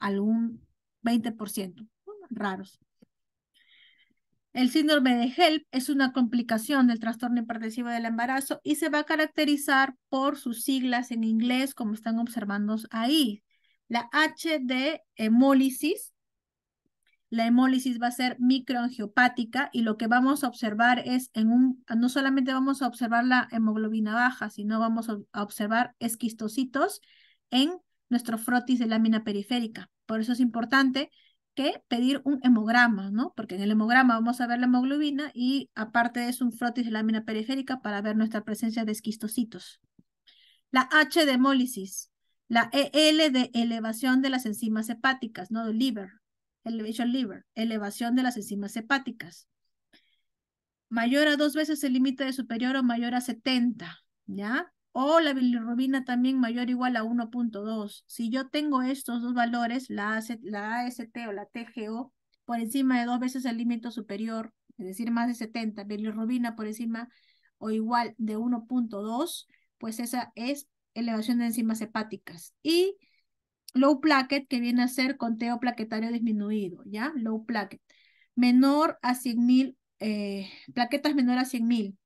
algún 20%. Raros. El síndrome de HELP es una complicación del trastorno hipertensivo del embarazo y se va a caracterizar por sus siglas en inglés, como están observando ahí. La H de hemólisis. La hemólisis va a ser microangiopática y lo que vamos a observar es en un, no solamente vamos a observar la hemoglobina baja, sino vamos a observar esquistocitos en nuestro frotis de lámina periférica. Por eso es importante que pedir un hemograma, ¿no? Porque en el hemograma vamos a ver la hemoglobina y aparte es un frotis de lámina periférica para ver nuestra presencia de esquistocitos. La H de hemólisis, la EL de elevación de las enzimas hepáticas, ¿no? De liver, elevation liver, elevación de las enzimas hepáticas. Mayor a dos veces el límite de superior o mayor a 70, ¿ya? o la bilirrubina también mayor o igual a 1.2. Si yo tengo estos dos valores, la, AST o la TGO, por encima de dos veces el límite superior, es decir, más de 70, bilirrubina por encima o igual de 1.2, pues esa es elevación de enzimas hepáticas. Y low plaquet, que viene a ser conteo plaquetario disminuido, ¿ya? Low plaquet. Menor a 100.000, mil eh, plaquetas menor a 100.000,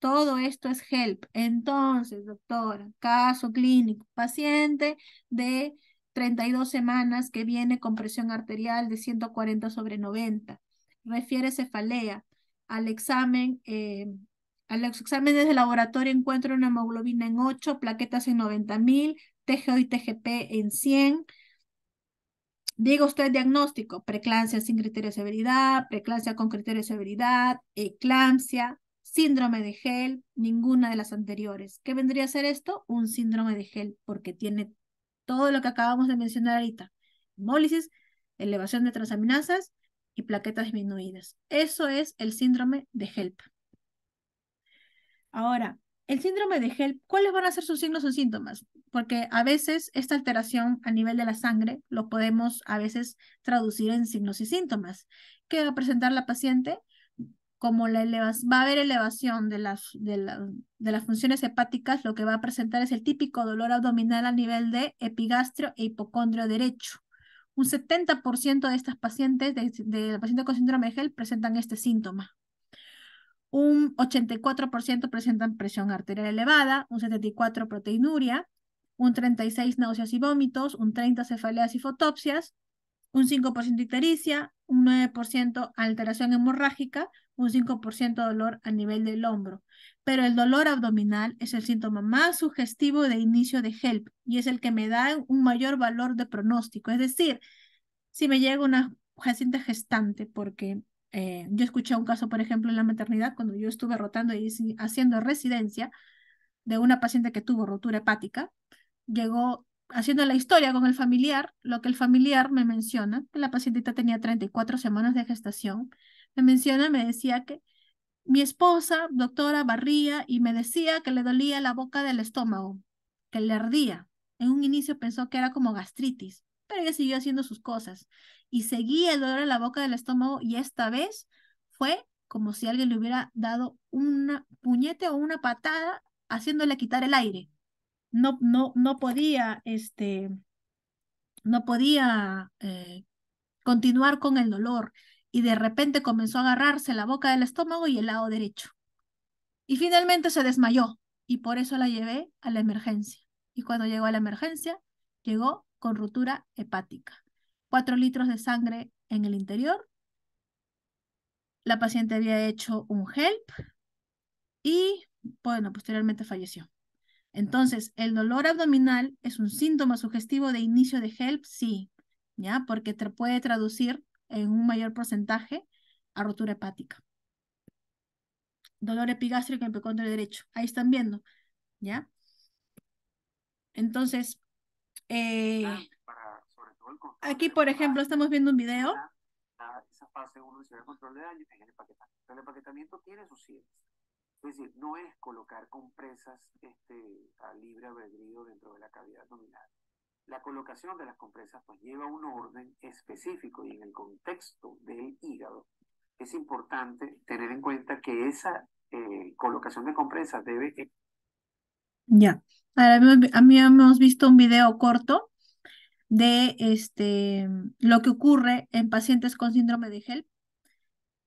todo esto es HELP. Entonces, doctora, caso clínico, paciente de 32 semanas que viene con presión arterial de 140 sobre 90. Refiere cefalea. Al examen, al eh, a exámenes laboratorio encuentro una hemoglobina en 8, plaquetas en 90.000, TGO y TGP en 100. Diga usted diagnóstico, preclancia sin criterio de severidad, preclancia con criterio de severidad, eclampsia, síndrome de GEL, ninguna de las anteriores. ¿Qué vendría a ser esto? Un síndrome de GEL, porque tiene todo lo que acabamos de mencionar ahorita. Hemólisis, elevación de transaminasas y plaquetas disminuidas. Eso es el síndrome de HELP. Ahora, el síndrome de HELP, ¿cuáles van a ser sus signos o síntomas? Porque a veces esta alteración a nivel de la sangre lo podemos a veces traducir en signos y síntomas. ¿Qué va a presentar la paciente? como la va a haber elevación de las, de, las funciones hepáticas, lo que va a presentar es el típico dolor abdominal a nivel de epigastrio e hipocondrio derecho. Un 70% de estas pacientes, de, la paciente con síndrome de presentan este síntoma. Un 84% presentan presión arterial elevada, un 74% proteinuria, un 36% náuseas y vómitos, un 30% cefaleas y fotopsias, un 5% ictericia, un 9% alteración hemorrágica, un 5% dolor a nivel del hombro. Pero el dolor abdominal es el síntoma más sugestivo de inicio de HELP y es el que me da un mayor valor de pronóstico. Es decir, si me llega una paciente gestante, porque eh, yo escuché un caso, por ejemplo, en la maternidad, cuando yo estuve rotando y haciendo residencia de una paciente que tuvo rotura hepática, llegó haciendo la historia con el familiar, lo que el familiar me menciona, que la pacientita tenía 34 semanas de gestación, me menciona, me decía que mi esposa, doctora, barría y me decía que le dolía la boca del estómago, que le ardía. En un inicio pensó que era como gastritis, pero ella siguió haciendo sus cosas y seguía el dolor en la boca del estómago y esta vez fue como si alguien le hubiera dado una puñete o una patada haciéndole quitar el aire no, no, podía, este, no podía eh, continuar con el dolor y de repente comenzó a agarrarse la boca del estómago y el lado derecho. Y finalmente se desmayó y por eso la llevé a la emergencia. Y cuando llegó a la emergencia, llegó con ruptura hepática. Cuatro litros de sangre en el interior. La paciente había hecho un HELP y, bueno, posteriormente falleció. Entonces, ¿el dolor abdominal es un síntoma sugestivo de inicio de HELP? Sí, ¿ya? Porque te puede traducir en un mayor porcentaje a rotura hepática. Dolor epigástrico en el derecho. Ahí están viendo, ¿ya? Entonces, eh, ah, aquí, por ejemplo, estamos viendo un video. el empaquetamiento. tiene sus es decir, no es colocar compresas este, a libre albedrío dentro de la cavidad abdominal. La colocación de las compresas pues lleva un orden específico y en el contexto del hígado es importante tener en cuenta que esa eh, colocación de compresas debe... E- ya, ahora hemos visto un video corto de este, lo que ocurre en pacientes con síndrome de HELP.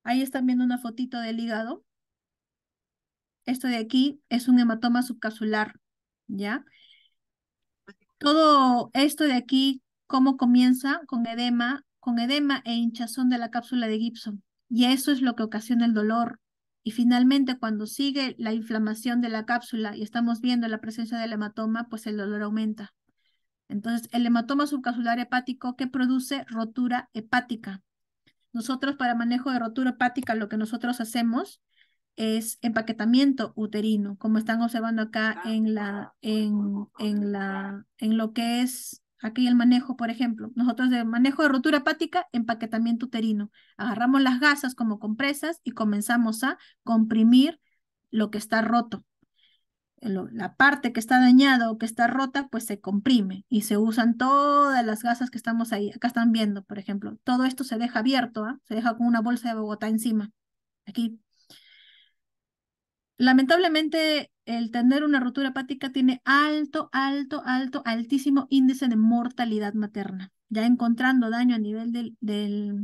Ahí están viendo una fotito del hígado esto de aquí es un hematoma subcapsular, ¿ya? Todo esto de aquí, ¿cómo comienza? Con edema, con edema e hinchazón de la cápsula de Gibson. Y eso es lo que ocasiona el dolor. Y finalmente, cuando sigue la inflamación de la cápsula y estamos viendo la presencia del hematoma, pues el dolor aumenta. Entonces, el hematoma subcapsular hepático que produce rotura hepática. Nosotros para manejo de rotura hepática lo que nosotros hacemos es empaquetamiento uterino, como están observando acá ah, en la, ah, en, en la, en lo que es aquí el manejo, por ejemplo. Nosotros de manejo de rotura hepática, empaquetamiento uterino. Agarramos las gasas como compresas y comenzamos a comprimir lo que está roto. La parte que está dañada o que está rota, pues se comprime y se usan todas las gasas que estamos ahí. Acá están viendo, por ejemplo, todo esto se deja abierto, ¿ah? se deja con una bolsa de Bogotá encima. Aquí lamentablemente el tener una rotura hepática tiene alto, alto, alto, altísimo índice de mortalidad materna. Ya encontrando daño a nivel del, del,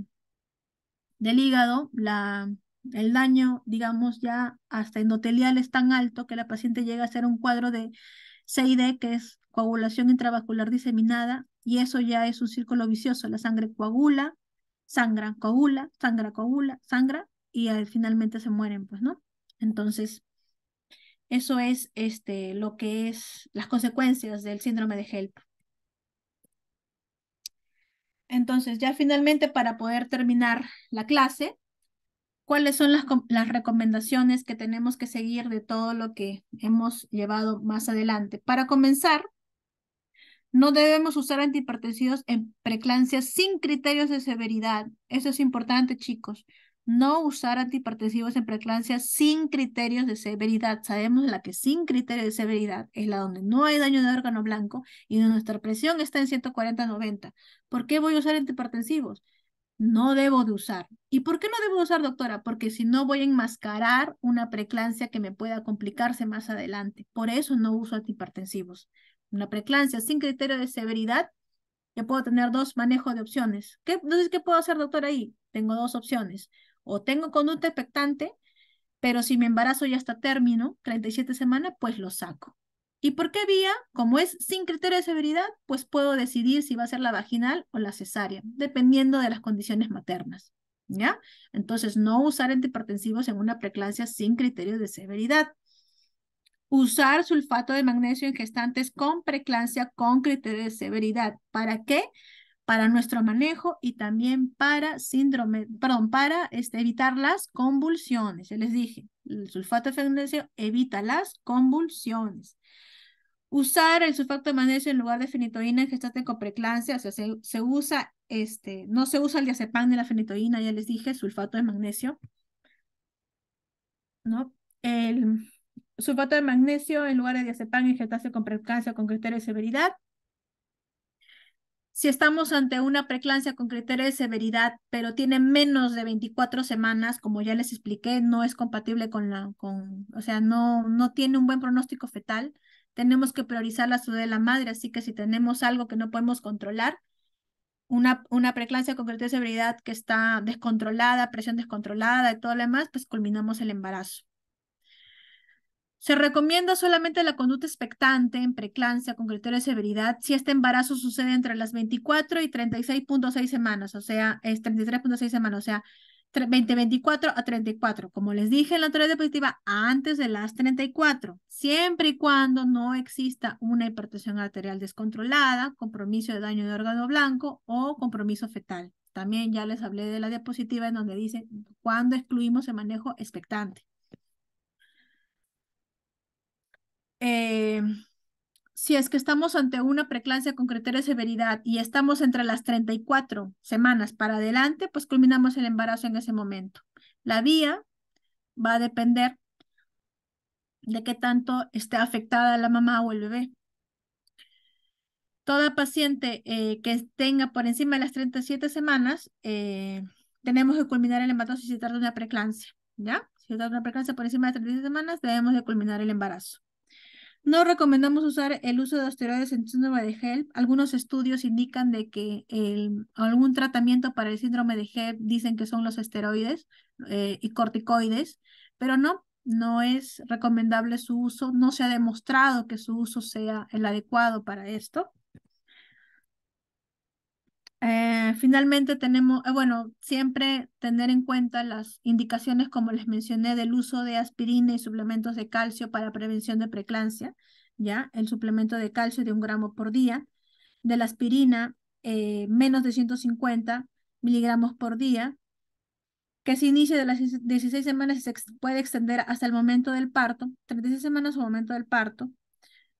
hígado, la, el daño, digamos, ya hasta endotelial es tan alto que la paciente llega a ser un cuadro de CID, que es coagulación intravascular diseminada, y eso ya es un círculo vicioso. La sangre coagula, sangra, coagula, sangra, coagula, sangra, y eh, finalmente se mueren, pues, ¿no? Entonces, eso es este, lo que es las consecuencias del síndrome de HELP. Entonces, ya finalmente para poder terminar la clase, ¿cuáles son las, recomendaciones que tenemos que seguir de todo lo que hemos llevado más adelante? Para comenzar, no debemos usar antihipertensivos en preclancia sin criterios de severidad. Eso es importante, chicos no usar antihipertensivos en preeclampsia sin criterios de severidad. Sabemos la que sin criterio de severidad es la donde no hay daño de órgano blanco y nuestra presión está en 140-90. ¿Por qué voy a usar antihipertensivos? No debo de usar. ¿Y por qué no debo usar, doctora? Porque si no voy a enmascarar una preeclampsia que me pueda complicarse más adelante. Por eso no uso antihipertensivos. Una preeclampsia sin criterio de severidad, yo puedo tener dos manejos de opciones. ¿Qué, entonces, ¿qué puedo hacer, doctora, ahí? Tengo dos opciones o tengo conducta expectante, pero si mi embarazo ya está término, 37 semanas, pues lo saco. ¿Y por qué vía? Como es sin criterio de severidad, pues puedo decidir si va a ser la vaginal o la cesárea, dependiendo de las condiciones maternas. ¿Ya? Entonces, no usar antihipertensivos en una preeclampsia sin criterio de severidad. Usar sulfato de magnesio en gestantes con preeclampsia con criterio de severidad. ¿Para qué? para nuestro manejo y también para síndrome, perdón, para este, evitar las convulsiones. Ya les dije, el sulfato de magnesio evita las convulsiones. Usar el sulfato de magnesio en lugar de fenitoína en gestante con preeclampsia, o sea, se, usa este, no se usa el diazepam ni la fenitoína, ya les dije, sulfato de magnesio. ¿No? El sulfato de magnesio en lugar de diazepam en con preeclampsia con criterio de severidad si estamos ante una preclancia con criterio de severidad, pero tiene menos de 24 semanas, como ya les expliqué, no es compatible con la, con, o sea, no, no tiene un buen pronóstico fetal, tenemos que priorizar la salud de la madre, así que si tenemos algo que no podemos controlar, una, una con criterio de severidad que está descontrolada, presión descontrolada y todo lo demás, pues culminamos el embarazo. Se recomienda solamente la conducta expectante en preclancia con criterio de severidad si este embarazo sucede entre las 24 y 36.6 semanas, o sea, es 33.6 semanas, o sea, 20, 24 a 34. Como les dije en la otra diapositiva, antes de las 34, siempre y cuando no exista una hipertensión arterial descontrolada, compromiso de daño de órgano blanco o compromiso fetal. También ya les hablé de la diapositiva en donde dice cuándo excluimos el manejo expectante. Eh, si es que estamos ante una preclancia con criterio de severidad y estamos entre las 34 semanas para adelante, pues culminamos el embarazo en ese momento. La vía va a depender de qué tanto esté afectada la mamá o el bebé. Toda paciente eh, que tenga por encima de las 37 semanas, eh, tenemos que culminar el embarazo si se trata de una preclancia, ¿ya? Si se trata de una preclancia por encima de 37 semanas, debemos de culminar el embarazo. No recomendamos usar el uso de esteroides en síndrome de HELP. Algunos estudios indican de que el, algún tratamiento para el síndrome de HELP dicen que son los esteroides eh, y corticoides, pero no, no es recomendable su uso. No se ha demostrado que su uso sea el adecuado para esto. Eh, finalmente tenemos, eh, bueno, siempre tener en cuenta las indicaciones, como les mencioné, del uso de aspirina y suplementos de calcio para prevención de preeclampsia, ¿ya? El suplemento de calcio de un gramo por día, de la aspirina eh, menos de 150 miligramos por día, que se inicia de las 16 semanas y se puede extender hasta el momento del parto, 36 semanas o momento del parto.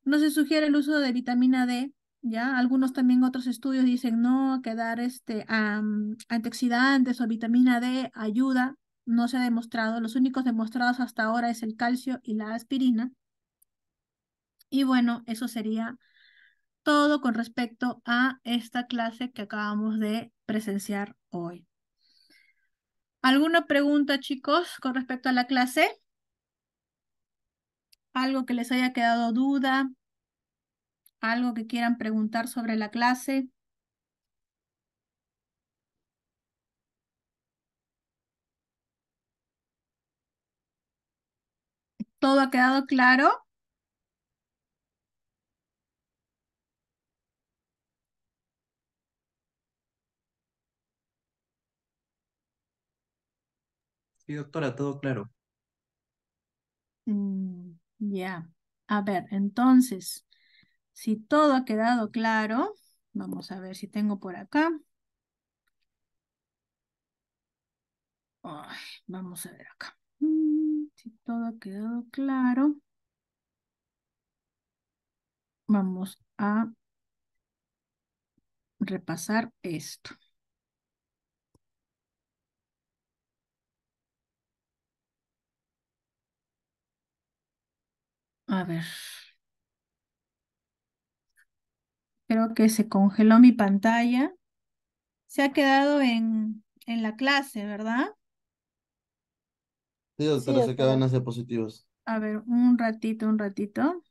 No se sugiere el uso de vitamina D ¿ya? Algunos también otros estudios dicen, no, que dar este, antioxidantes o vitamina D ayuda, no se ha demostrado. Los únicos demostrados hasta ahora es el calcio y la aspirina. Y bueno, eso sería todo con respecto a esta clase que acabamos de presenciar hoy. ¿Alguna pregunta, chicos, con respecto a la clase? ¿Algo que les haya quedado duda? algo que quieran preguntar sobre la clase. ¿Todo ha quedado claro? Sí, doctora, todo claro. Mm, ya. A ver, entonces. Si todo ha quedado claro, vamos a ver si tengo por acá. vamos a ver acá. Mm, si todo ha quedado claro, vamos a repasar esto. A ver. Creo que se congeló mi pantalla. Se ha quedado en, en la clase, ¿verdad? Sí, doctora, se quedan hacia positivos. A ver, un ratito, un ratito.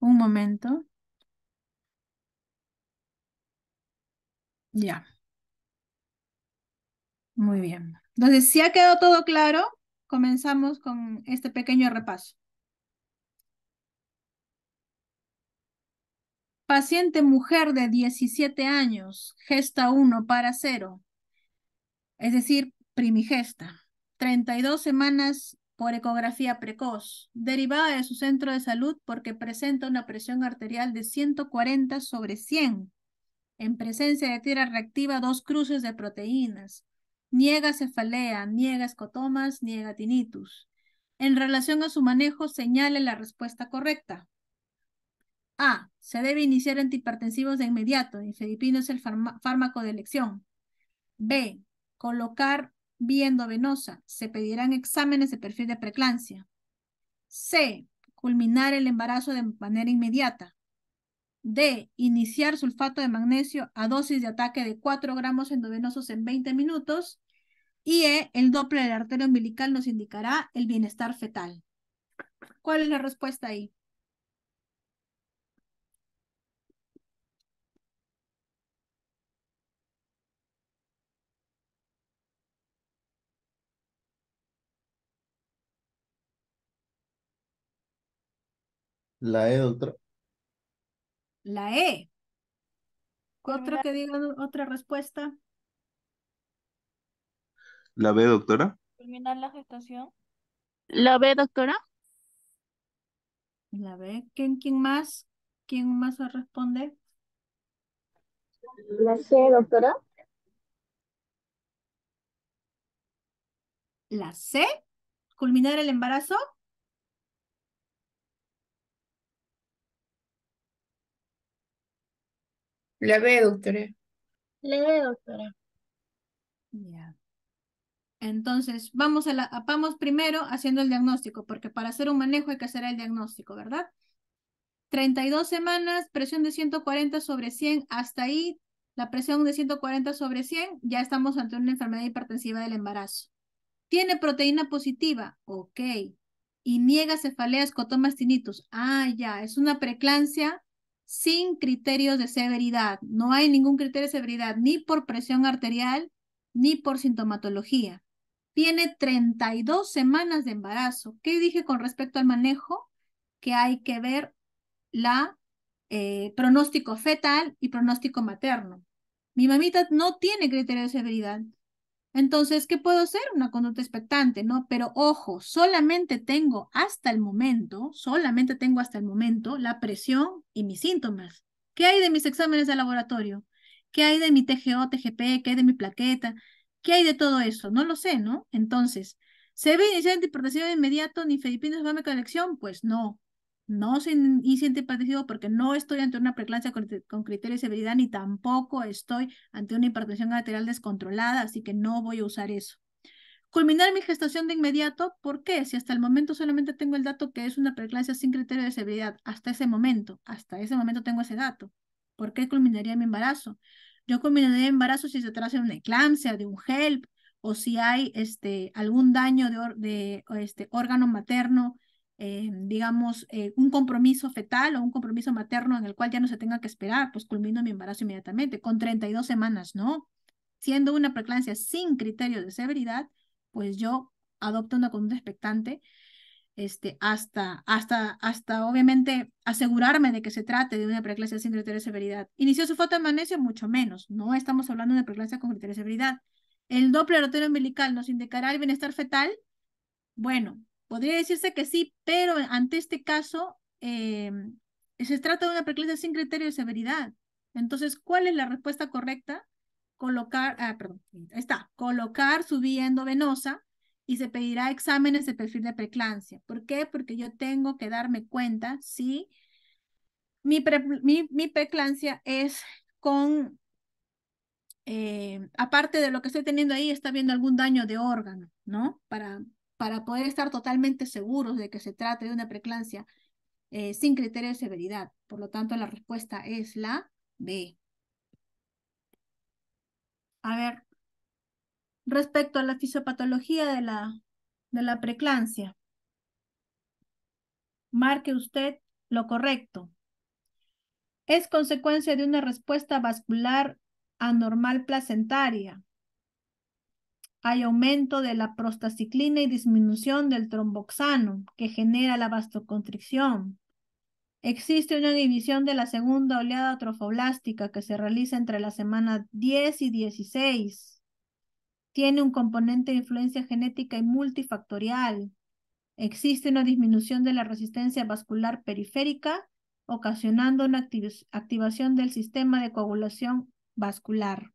Un momento. Ya. Muy bien. Entonces, si ha quedado todo claro, comenzamos con este pequeño repaso. Paciente mujer de 17 años, gesta 1 para 0, es decir, primigesta. 32 semanas por ecografía precoz, derivada de su centro de salud porque presenta una presión arterial de 140 sobre 100, en presencia de tira reactiva, dos cruces de proteínas, niega cefalea, niega escotomas, niega tinnitus. En relación a su manejo, señale la respuesta correcta. A. Se debe iniciar antihipertensivos de inmediato. Infedipino es el fármaco de elección. B. Colocar vía endovenosa. Se pedirán exámenes de perfil de preclancia C. Culminar el embarazo de manera inmediata. D. Iniciar sulfato de magnesio a dosis de ataque de 4 gramos endovenosos en 20 minutos. Y E. El doble la arteria umbilical nos indicará el bienestar fetal. ¿Cuál es la respuesta ahí? La E, doctora. La E. Otra que diga otra respuesta. La B, doctora. Terminar la gestación. La B, doctora. La B. ¿Quién, quién más? ¿Quién más responde? La C, doctora. ¿La C? ¿Culminar el embarazo? ve, doctora. ve, doctora. Ya. Entonces, vamos, a la, vamos primero haciendo el diagnóstico, porque para hacer un manejo hay que hacer el diagnóstico, ¿verdad? 32 semanas, presión de 140 sobre 100, hasta ahí la presión de 140 sobre 100, ya estamos ante una enfermedad hipertensiva del embarazo. Tiene proteína positiva, ok. Y niega cefaleas, cotomas, tinnitus. Ah, ya, es una preclancia sin criterios de severidad. No hay ningún criterio de severidad, ni por presión arterial, ni por sintomatología. Tiene 32 semanas de embarazo. ¿Qué dije con respecto al manejo? Que hay que ver la eh, pronóstico fetal y pronóstico materno. Mi mamita no tiene criterio de severidad. Entonces, ¿qué puedo hacer? Una conducta expectante, ¿no? Pero ojo, solamente tengo hasta el momento, solamente tengo hasta el momento la presión y mis síntomas. ¿Qué hay de mis exámenes de laboratorio? ¿Qué hay de mi TGO, TGP? ¿Qué hay de mi plaqueta? ¿Qué hay de todo eso? No lo sé, ¿no? Entonces, ¿se ve iniciar protección de inmediato ni Filipinas va a elección? Pues no. No sin incidente hipertensivo porque no estoy ante una preeclampsia con, criterio de severidad ni tampoco estoy ante una hipertensión arterial descontrolada, así que no voy a usar eso. Culminar mi gestación de inmediato, ¿por qué? Si hasta el momento solamente tengo el dato que es una preeclampsia sin criterio de severidad, hasta ese momento, hasta ese momento tengo ese dato. ¿Por qué culminaría mi embarazo? Yo culminaría embarazo si se trata de una eclampsia, de un HELP, o si hay este, algún daño de, de este, órgano materno eh, digamos, eh, un compromiso fetal o un compromiso materno en el cual ya no se tenga que esperar, pues culmino mi embarazo inmediatamente, con 32 semanas, ¿no? Siendo una preclancia sin criterio de severidad, pues yo adopto una conducta expectante este, hasta, hasta, hasta obviamente asegurarme de que se trate de una preclancia sin criterio de severidad. Inició su foto de mucho menos, no estamos hablando de una con criterio de severidad. El doble arterio umbilical nos indicará el bienestar fetal. Bueno, Podría decirse que sí, pero ante este caso eh, se trata de una preclancia sin criterio de severidad. Entonces, ¿cuál es la respuesta correcta? Colocar, ah, perdón, está, colocar subiendo venosa y se pedirá exámenes de perfil de preclancia. ¿Por qué? Porque yo tengo que darme cuenta si mi, pre, preclancia es con, eh, aparte de lo que estoy teniendo ahí, está viendo algún daño de órgano, ¿no? Para para poder estar totalmente seguros de que se trate de una preclancia eh, sin criterio de severidad. Por lo tanto, la respuesta es la B. A ver, respecto a la fisiopatología de la, de la marque usted lo correcto. Es consecuencia de una respuesta vascular anormal placentaria hay aumento de la prostaciclina y disminución del tromboxano, que genera la vasoconstricción. Existe una división de la segunda oleada trofoblástica que se realiza entre la semana 10 y 16. Tiene un componente de influencia genética y multifactorial. Existe una disminución de la resistencia vascular periférica, ocasionando una activación del sistema de coagulación vascular.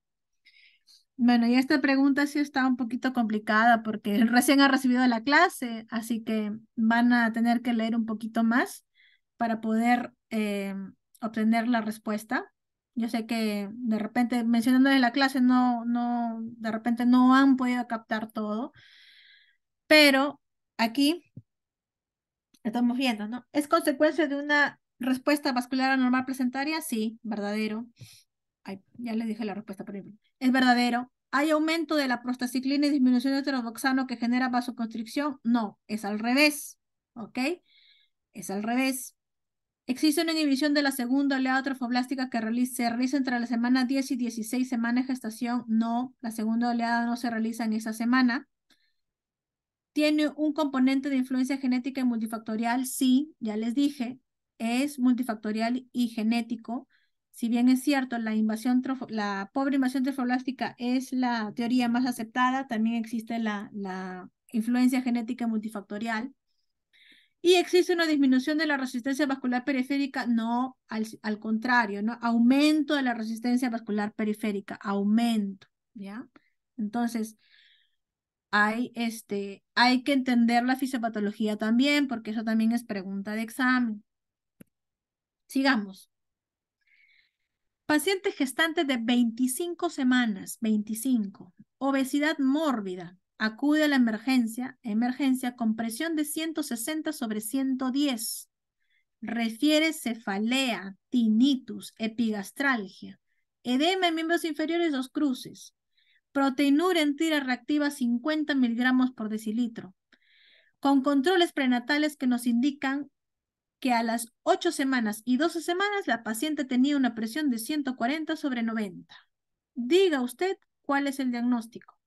Bueno, y esta pregunta sí está un poquito complicada porque recién ha recibido la clase, así que van a tener que leer un poquito más para poder eh, obtener la respuesta. Yo sé que de repente, en la clase, no, no, de repente no han podido captar todo, pero aquí estamos viendo, ¿no? ¿Es consecuencia de una respuesta vascular anormal presentaria, Sí, verdadero ya les dije la respuesta, pero es verdadero. ¿Hay aumento de la prostaciclina y disminución de heterodoxano que genera vasoconstricción? No, es al revés. ¿Ok? Es al revés. Existe una inhibición de la segunda oleada trofoblástica que se realiza entre la semana 10 y 16 semanas de gestación. No, la segunda oleada no se realiza en esa semana. ¿Tiene un componente de influencia genética y multifactorial? Sí, ya les dije, es multifactorial y genético si bien es cierto, la, invasión la pobre invasión trofoblástica es la teoría más aceptada, también existe la, la influencia genética multifactorial. Y existe una disminución de la resistencia vascular periférica, no, al, al contrario, ¿no? Aumento de la resistencia vascular periférica, aumento, ¿ya? Entonces, hay, este, hay que entender la fisiopatología también, porque eso también es pregunta de examen. Sigamos. Pacientes gestantes de 25 semanas, 25. Obesidad mórbida. Acude a la emergencia, emergencia con presión de 160 sobre 110. Refiere cefalea, tinnitus, epigastralgia, edema en miembros inferiores dos cruces, proteinura en tira reactiva 50 miligramos por decilitro, con controles prenatales que nos indican que a las 8 semanas y 12 semanas la paciente tenía una presión de 140 sobre 90. Diga usted cuál es el diagnóstico.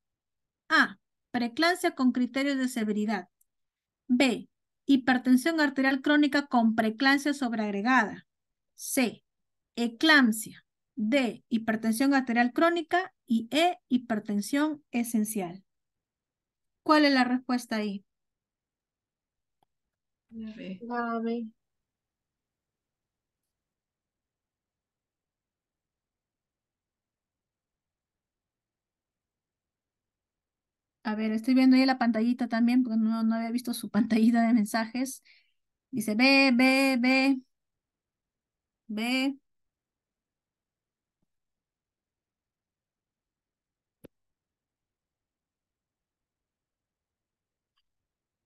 A. Preclancia con criterio de severidad. B. Hipertensión arterial crónica con preclancia sobreagregada. C. Eclampsia. D. Hipertensión arterial crónica. Y E. Hipertensión esencial. ¿Cuál es la respuesta ahí? La B. A ver, estoy viendo ahí la pantallita también, porque no, no había visto su pantallita de mensajes. Dice, ve, ve, ve, ve.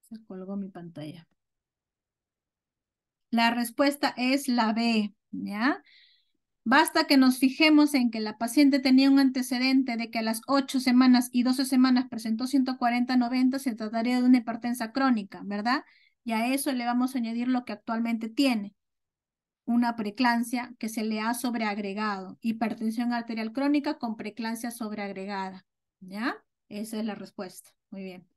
Se colgó mi pantalla. La respuesta es la B, ¿ya? Basta que nos fijemos en que la paciente tenía un antecedente de que a las 8 semanas y 12 semanas presentó 140-90, se trataría de una hipertensa crónica, ¿verdad? Y a eso le vamos a añadir lo que actualmente tiene, una preclancia que se le ha sobreagregado, hipertensión arterial crónica con preclancia sobreagregada, ¿ya? Esa es la respuesta. Muy bien.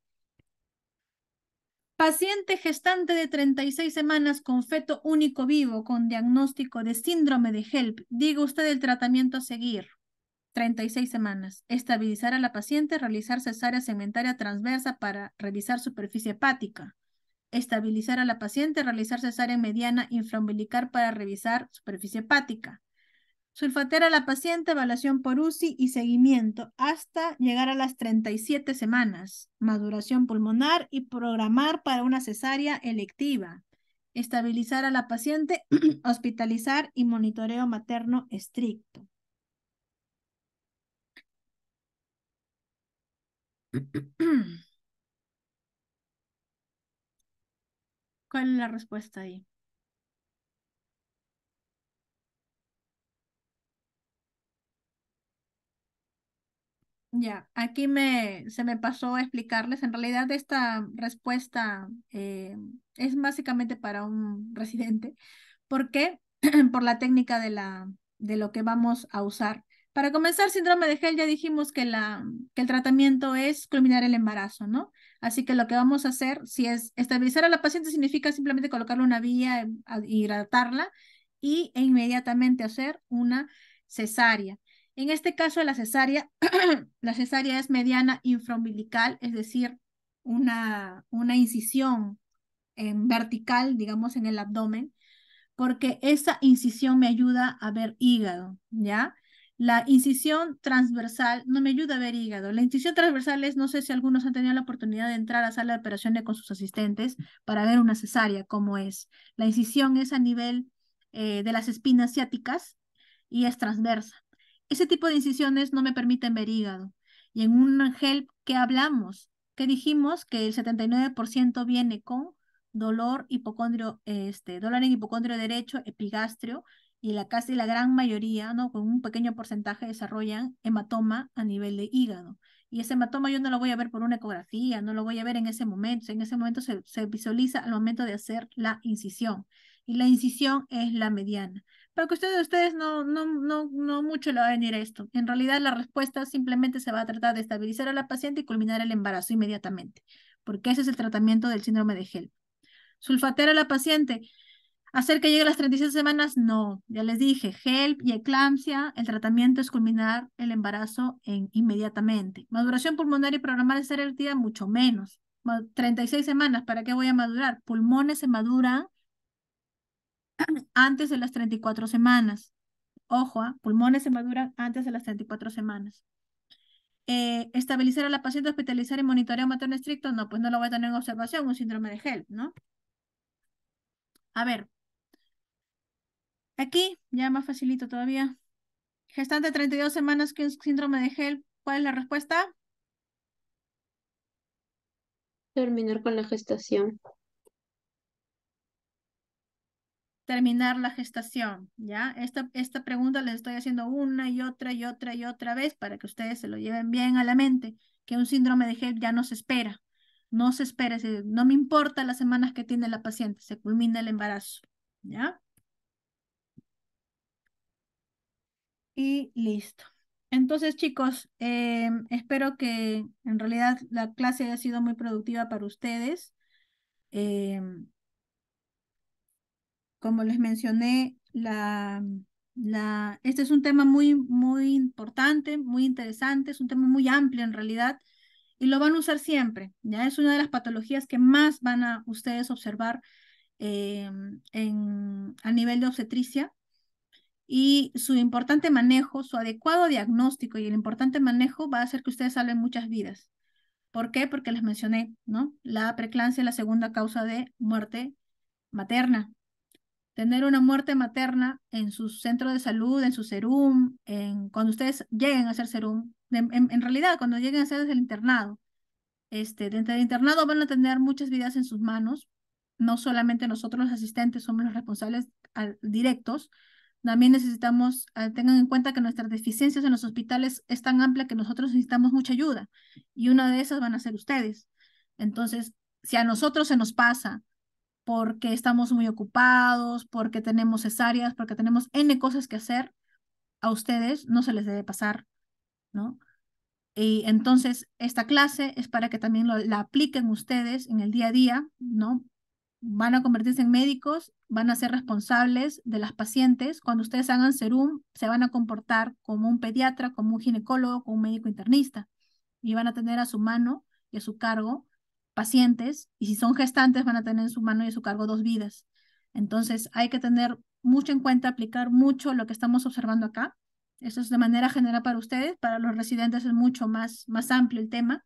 Paciente gestante de 36 semanas con feto único vivo con diagnóstico de síndrome de HELP. Diga usted el tratamiento a seguir. 36 semanas. Estabilizar a la paciente, realizar cesárea segmentaria transversa para revisar superficie hepática. Estabilizar a la paciente, realizar cesárea mediana infraumbilical para revisar superficie hepática. Sulfatera a la paciente, evaluación por UCI y seguimiento hasta llegar a las 37 semanas, maduración pulmonar y programar para una cesárea electiva. Estabilizar a la paciente, hospitalizar y monitoreo materno estricto. ¿Cuál es la respuesta ahí? Ya, aquí me, se me pasó a explicarles. En realidad esta respuesta eh, es básicamente para un residente. ¿Por qué? Por la técnica de, la, de lo que vamos a usar. Para comenzar, síndrome de Hell ya dijimos que, la, el tratamiento es culminar el embarazo, ¿no? Así que lo que vamos a hacer, si es estabilizar a la paciente, significa simplemente colocarle una vía, eh, hidratarla y e inmediatamente hacer una cesárea. En este caso, la cesárea, la cesárea es mediana infraumbilical, es decir, una, una incisión en eh, vertical, digamos, en el abdomen, porque esa incisión me ayuda a ver hígado, ¿ya? La incisión transversal no me ayuda a ver hígado. La incisión transversal es, no sé si algunos han tenido la oportunidad de entrar a sala de operaciones con sus asistentes para ver una cesárea, cómo es. La incisión es a nivel eh, de las espinas ciáticas y es transversa. Ese tipo de incisiones no me permiten ver hígado. Y en un help que hablamos, que dijimos que el 79% viene con dolor hipocondrio, este, dolor en hipocondrio derecho, epigastrio, y la casi la gran mayoría, ¿no? Con un pequeño porcentaje desarrollan hematoma a nivel de hígado. Y ese hematoma yo no lo voy a ver por una ecografía, no lo voy a ver en ese momento. En ese momento se visualiza al momento de hacer la incisión. Y la incisión es la mediana. Pero que ustedes, ustedes no, no, no, no mucho le va a venir esto. En realidad, la respuesta simplemente se va a tratar de estabilizar a la paciente y culminar el embarazo inmediatamente, porque ese es el tratamiento del síndrome de HELP. Sulfatear a la paciente, hacer que llegue a las 36 semanas, no. Ya les dije, HELP y eclampsia, el tratamiento es culminar el embarazo inmediatamente. Maduración pulmonar y programar ser mucho menos. 36 semanas, ¿para qué voy a madurar? Pulmones se maduran antes de las 34 semanas. Ojo, ¿ah? pulmones se maduran antes de las 34 semanas. Eh, estabilizar a la paciente, hospitalizar y monitoreo materno estricto, no, pues no lo voy a tener en observación, un síndrome de HELP, ¿no? A ver, aquí ya más facilito todavía. Gestante 32 semanas con síndrome de HELP, ¿cuál es la respuesta? Terminar con la gestación. terminar la gestación, ¿ya? Esta, esta pregunta les estoy haciendo una y otra y otra y otra vez para que ustedes se lo lleven bien a la mente, que un síndrome de HEP ya no se espera, no se espera, no me importa las semanas que tiene la paciente, se culmina el embarazo, ¿ya? Y listo. Entonces, chicos, eh, espero que en realidad la clase haya sido muy productiva para ustedes. Eh, como les mencioné, la, la, este es un tema muy, muy importante, muy interesante, es un tema muy amplio en realidad y lo van a usar siempre. Ya es una de las patologías que más van a ustedes observar em, a nivel de obstetricia y su importante manejo, su adecuado diagnóstico y el importante manejo va a hacer que ustedes salven muchas vidas. ¿Por qué? Porque les mencioné, ¿no? La preclancia es la segunda causa de muerte materna tener una muerte materna en su centro de salud, en su serum, en, cuando ustedes lleguen a hacer serum, en, realidad cuando lleguen a hacer el internado, este, dentro del internado van a tener muchas vidas en sus manos, no solamente nosotros los asistentes somos los responsables directos, también necesitamos, ah, tengan en cuenta que nuestras deficiencias en los hospitales es tan amplia que nosotros necesitamos mucha ayuda y una de esas van a ser ustedes. Entonces, si a nosotros se nos pasa porque estamos muy ocupados, porque tenemos cesáreas, porque tenemos N cosas que hacer, a ustedes no se les debe pasar, ¿no? Y entonces esta clase es para que también la apliquen ustedes en el día a día, ¿no? Van a convertirse en médicos, van a ser responsables de las pacientes. Cuando ustedes hagan serum, se van a comportar como un pediatra, como un ginecólogo, como un médico internista. Y van a tener a su mano y a su cargo pacientes y si son gestantes van a tener en su mano y en su cargo dos vidas. Entonces hay que tener mucho en cuenta, aplicar mucho lo que estamos observando acá. Eso es de manera general para ustedes, para los residentes es mucho más, más amplio el tema.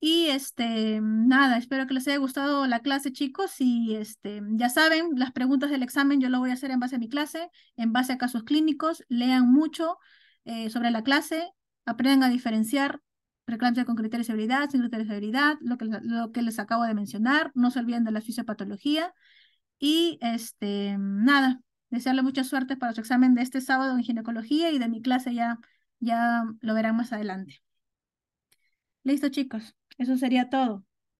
Y este, nada, espero que les haya gustado la clase, chicos. Y este, ya saben, las preguntas del examen yo lo voy a hacer en base a mi clase, en base a casos clínicos. Lean mucho eh, sobre la clase, aprendan a diferenciar reclamación con criterios de seguridad, sin criterios de seguridad, lo que, les acabo de mencionar, no se olviden de la fisiopatología y este, nada, desearle mucha suerte para su examen de este sábado en ginecología y de mi clase ya, ya lo verán más adelante. Listo chicos, eso sería todo.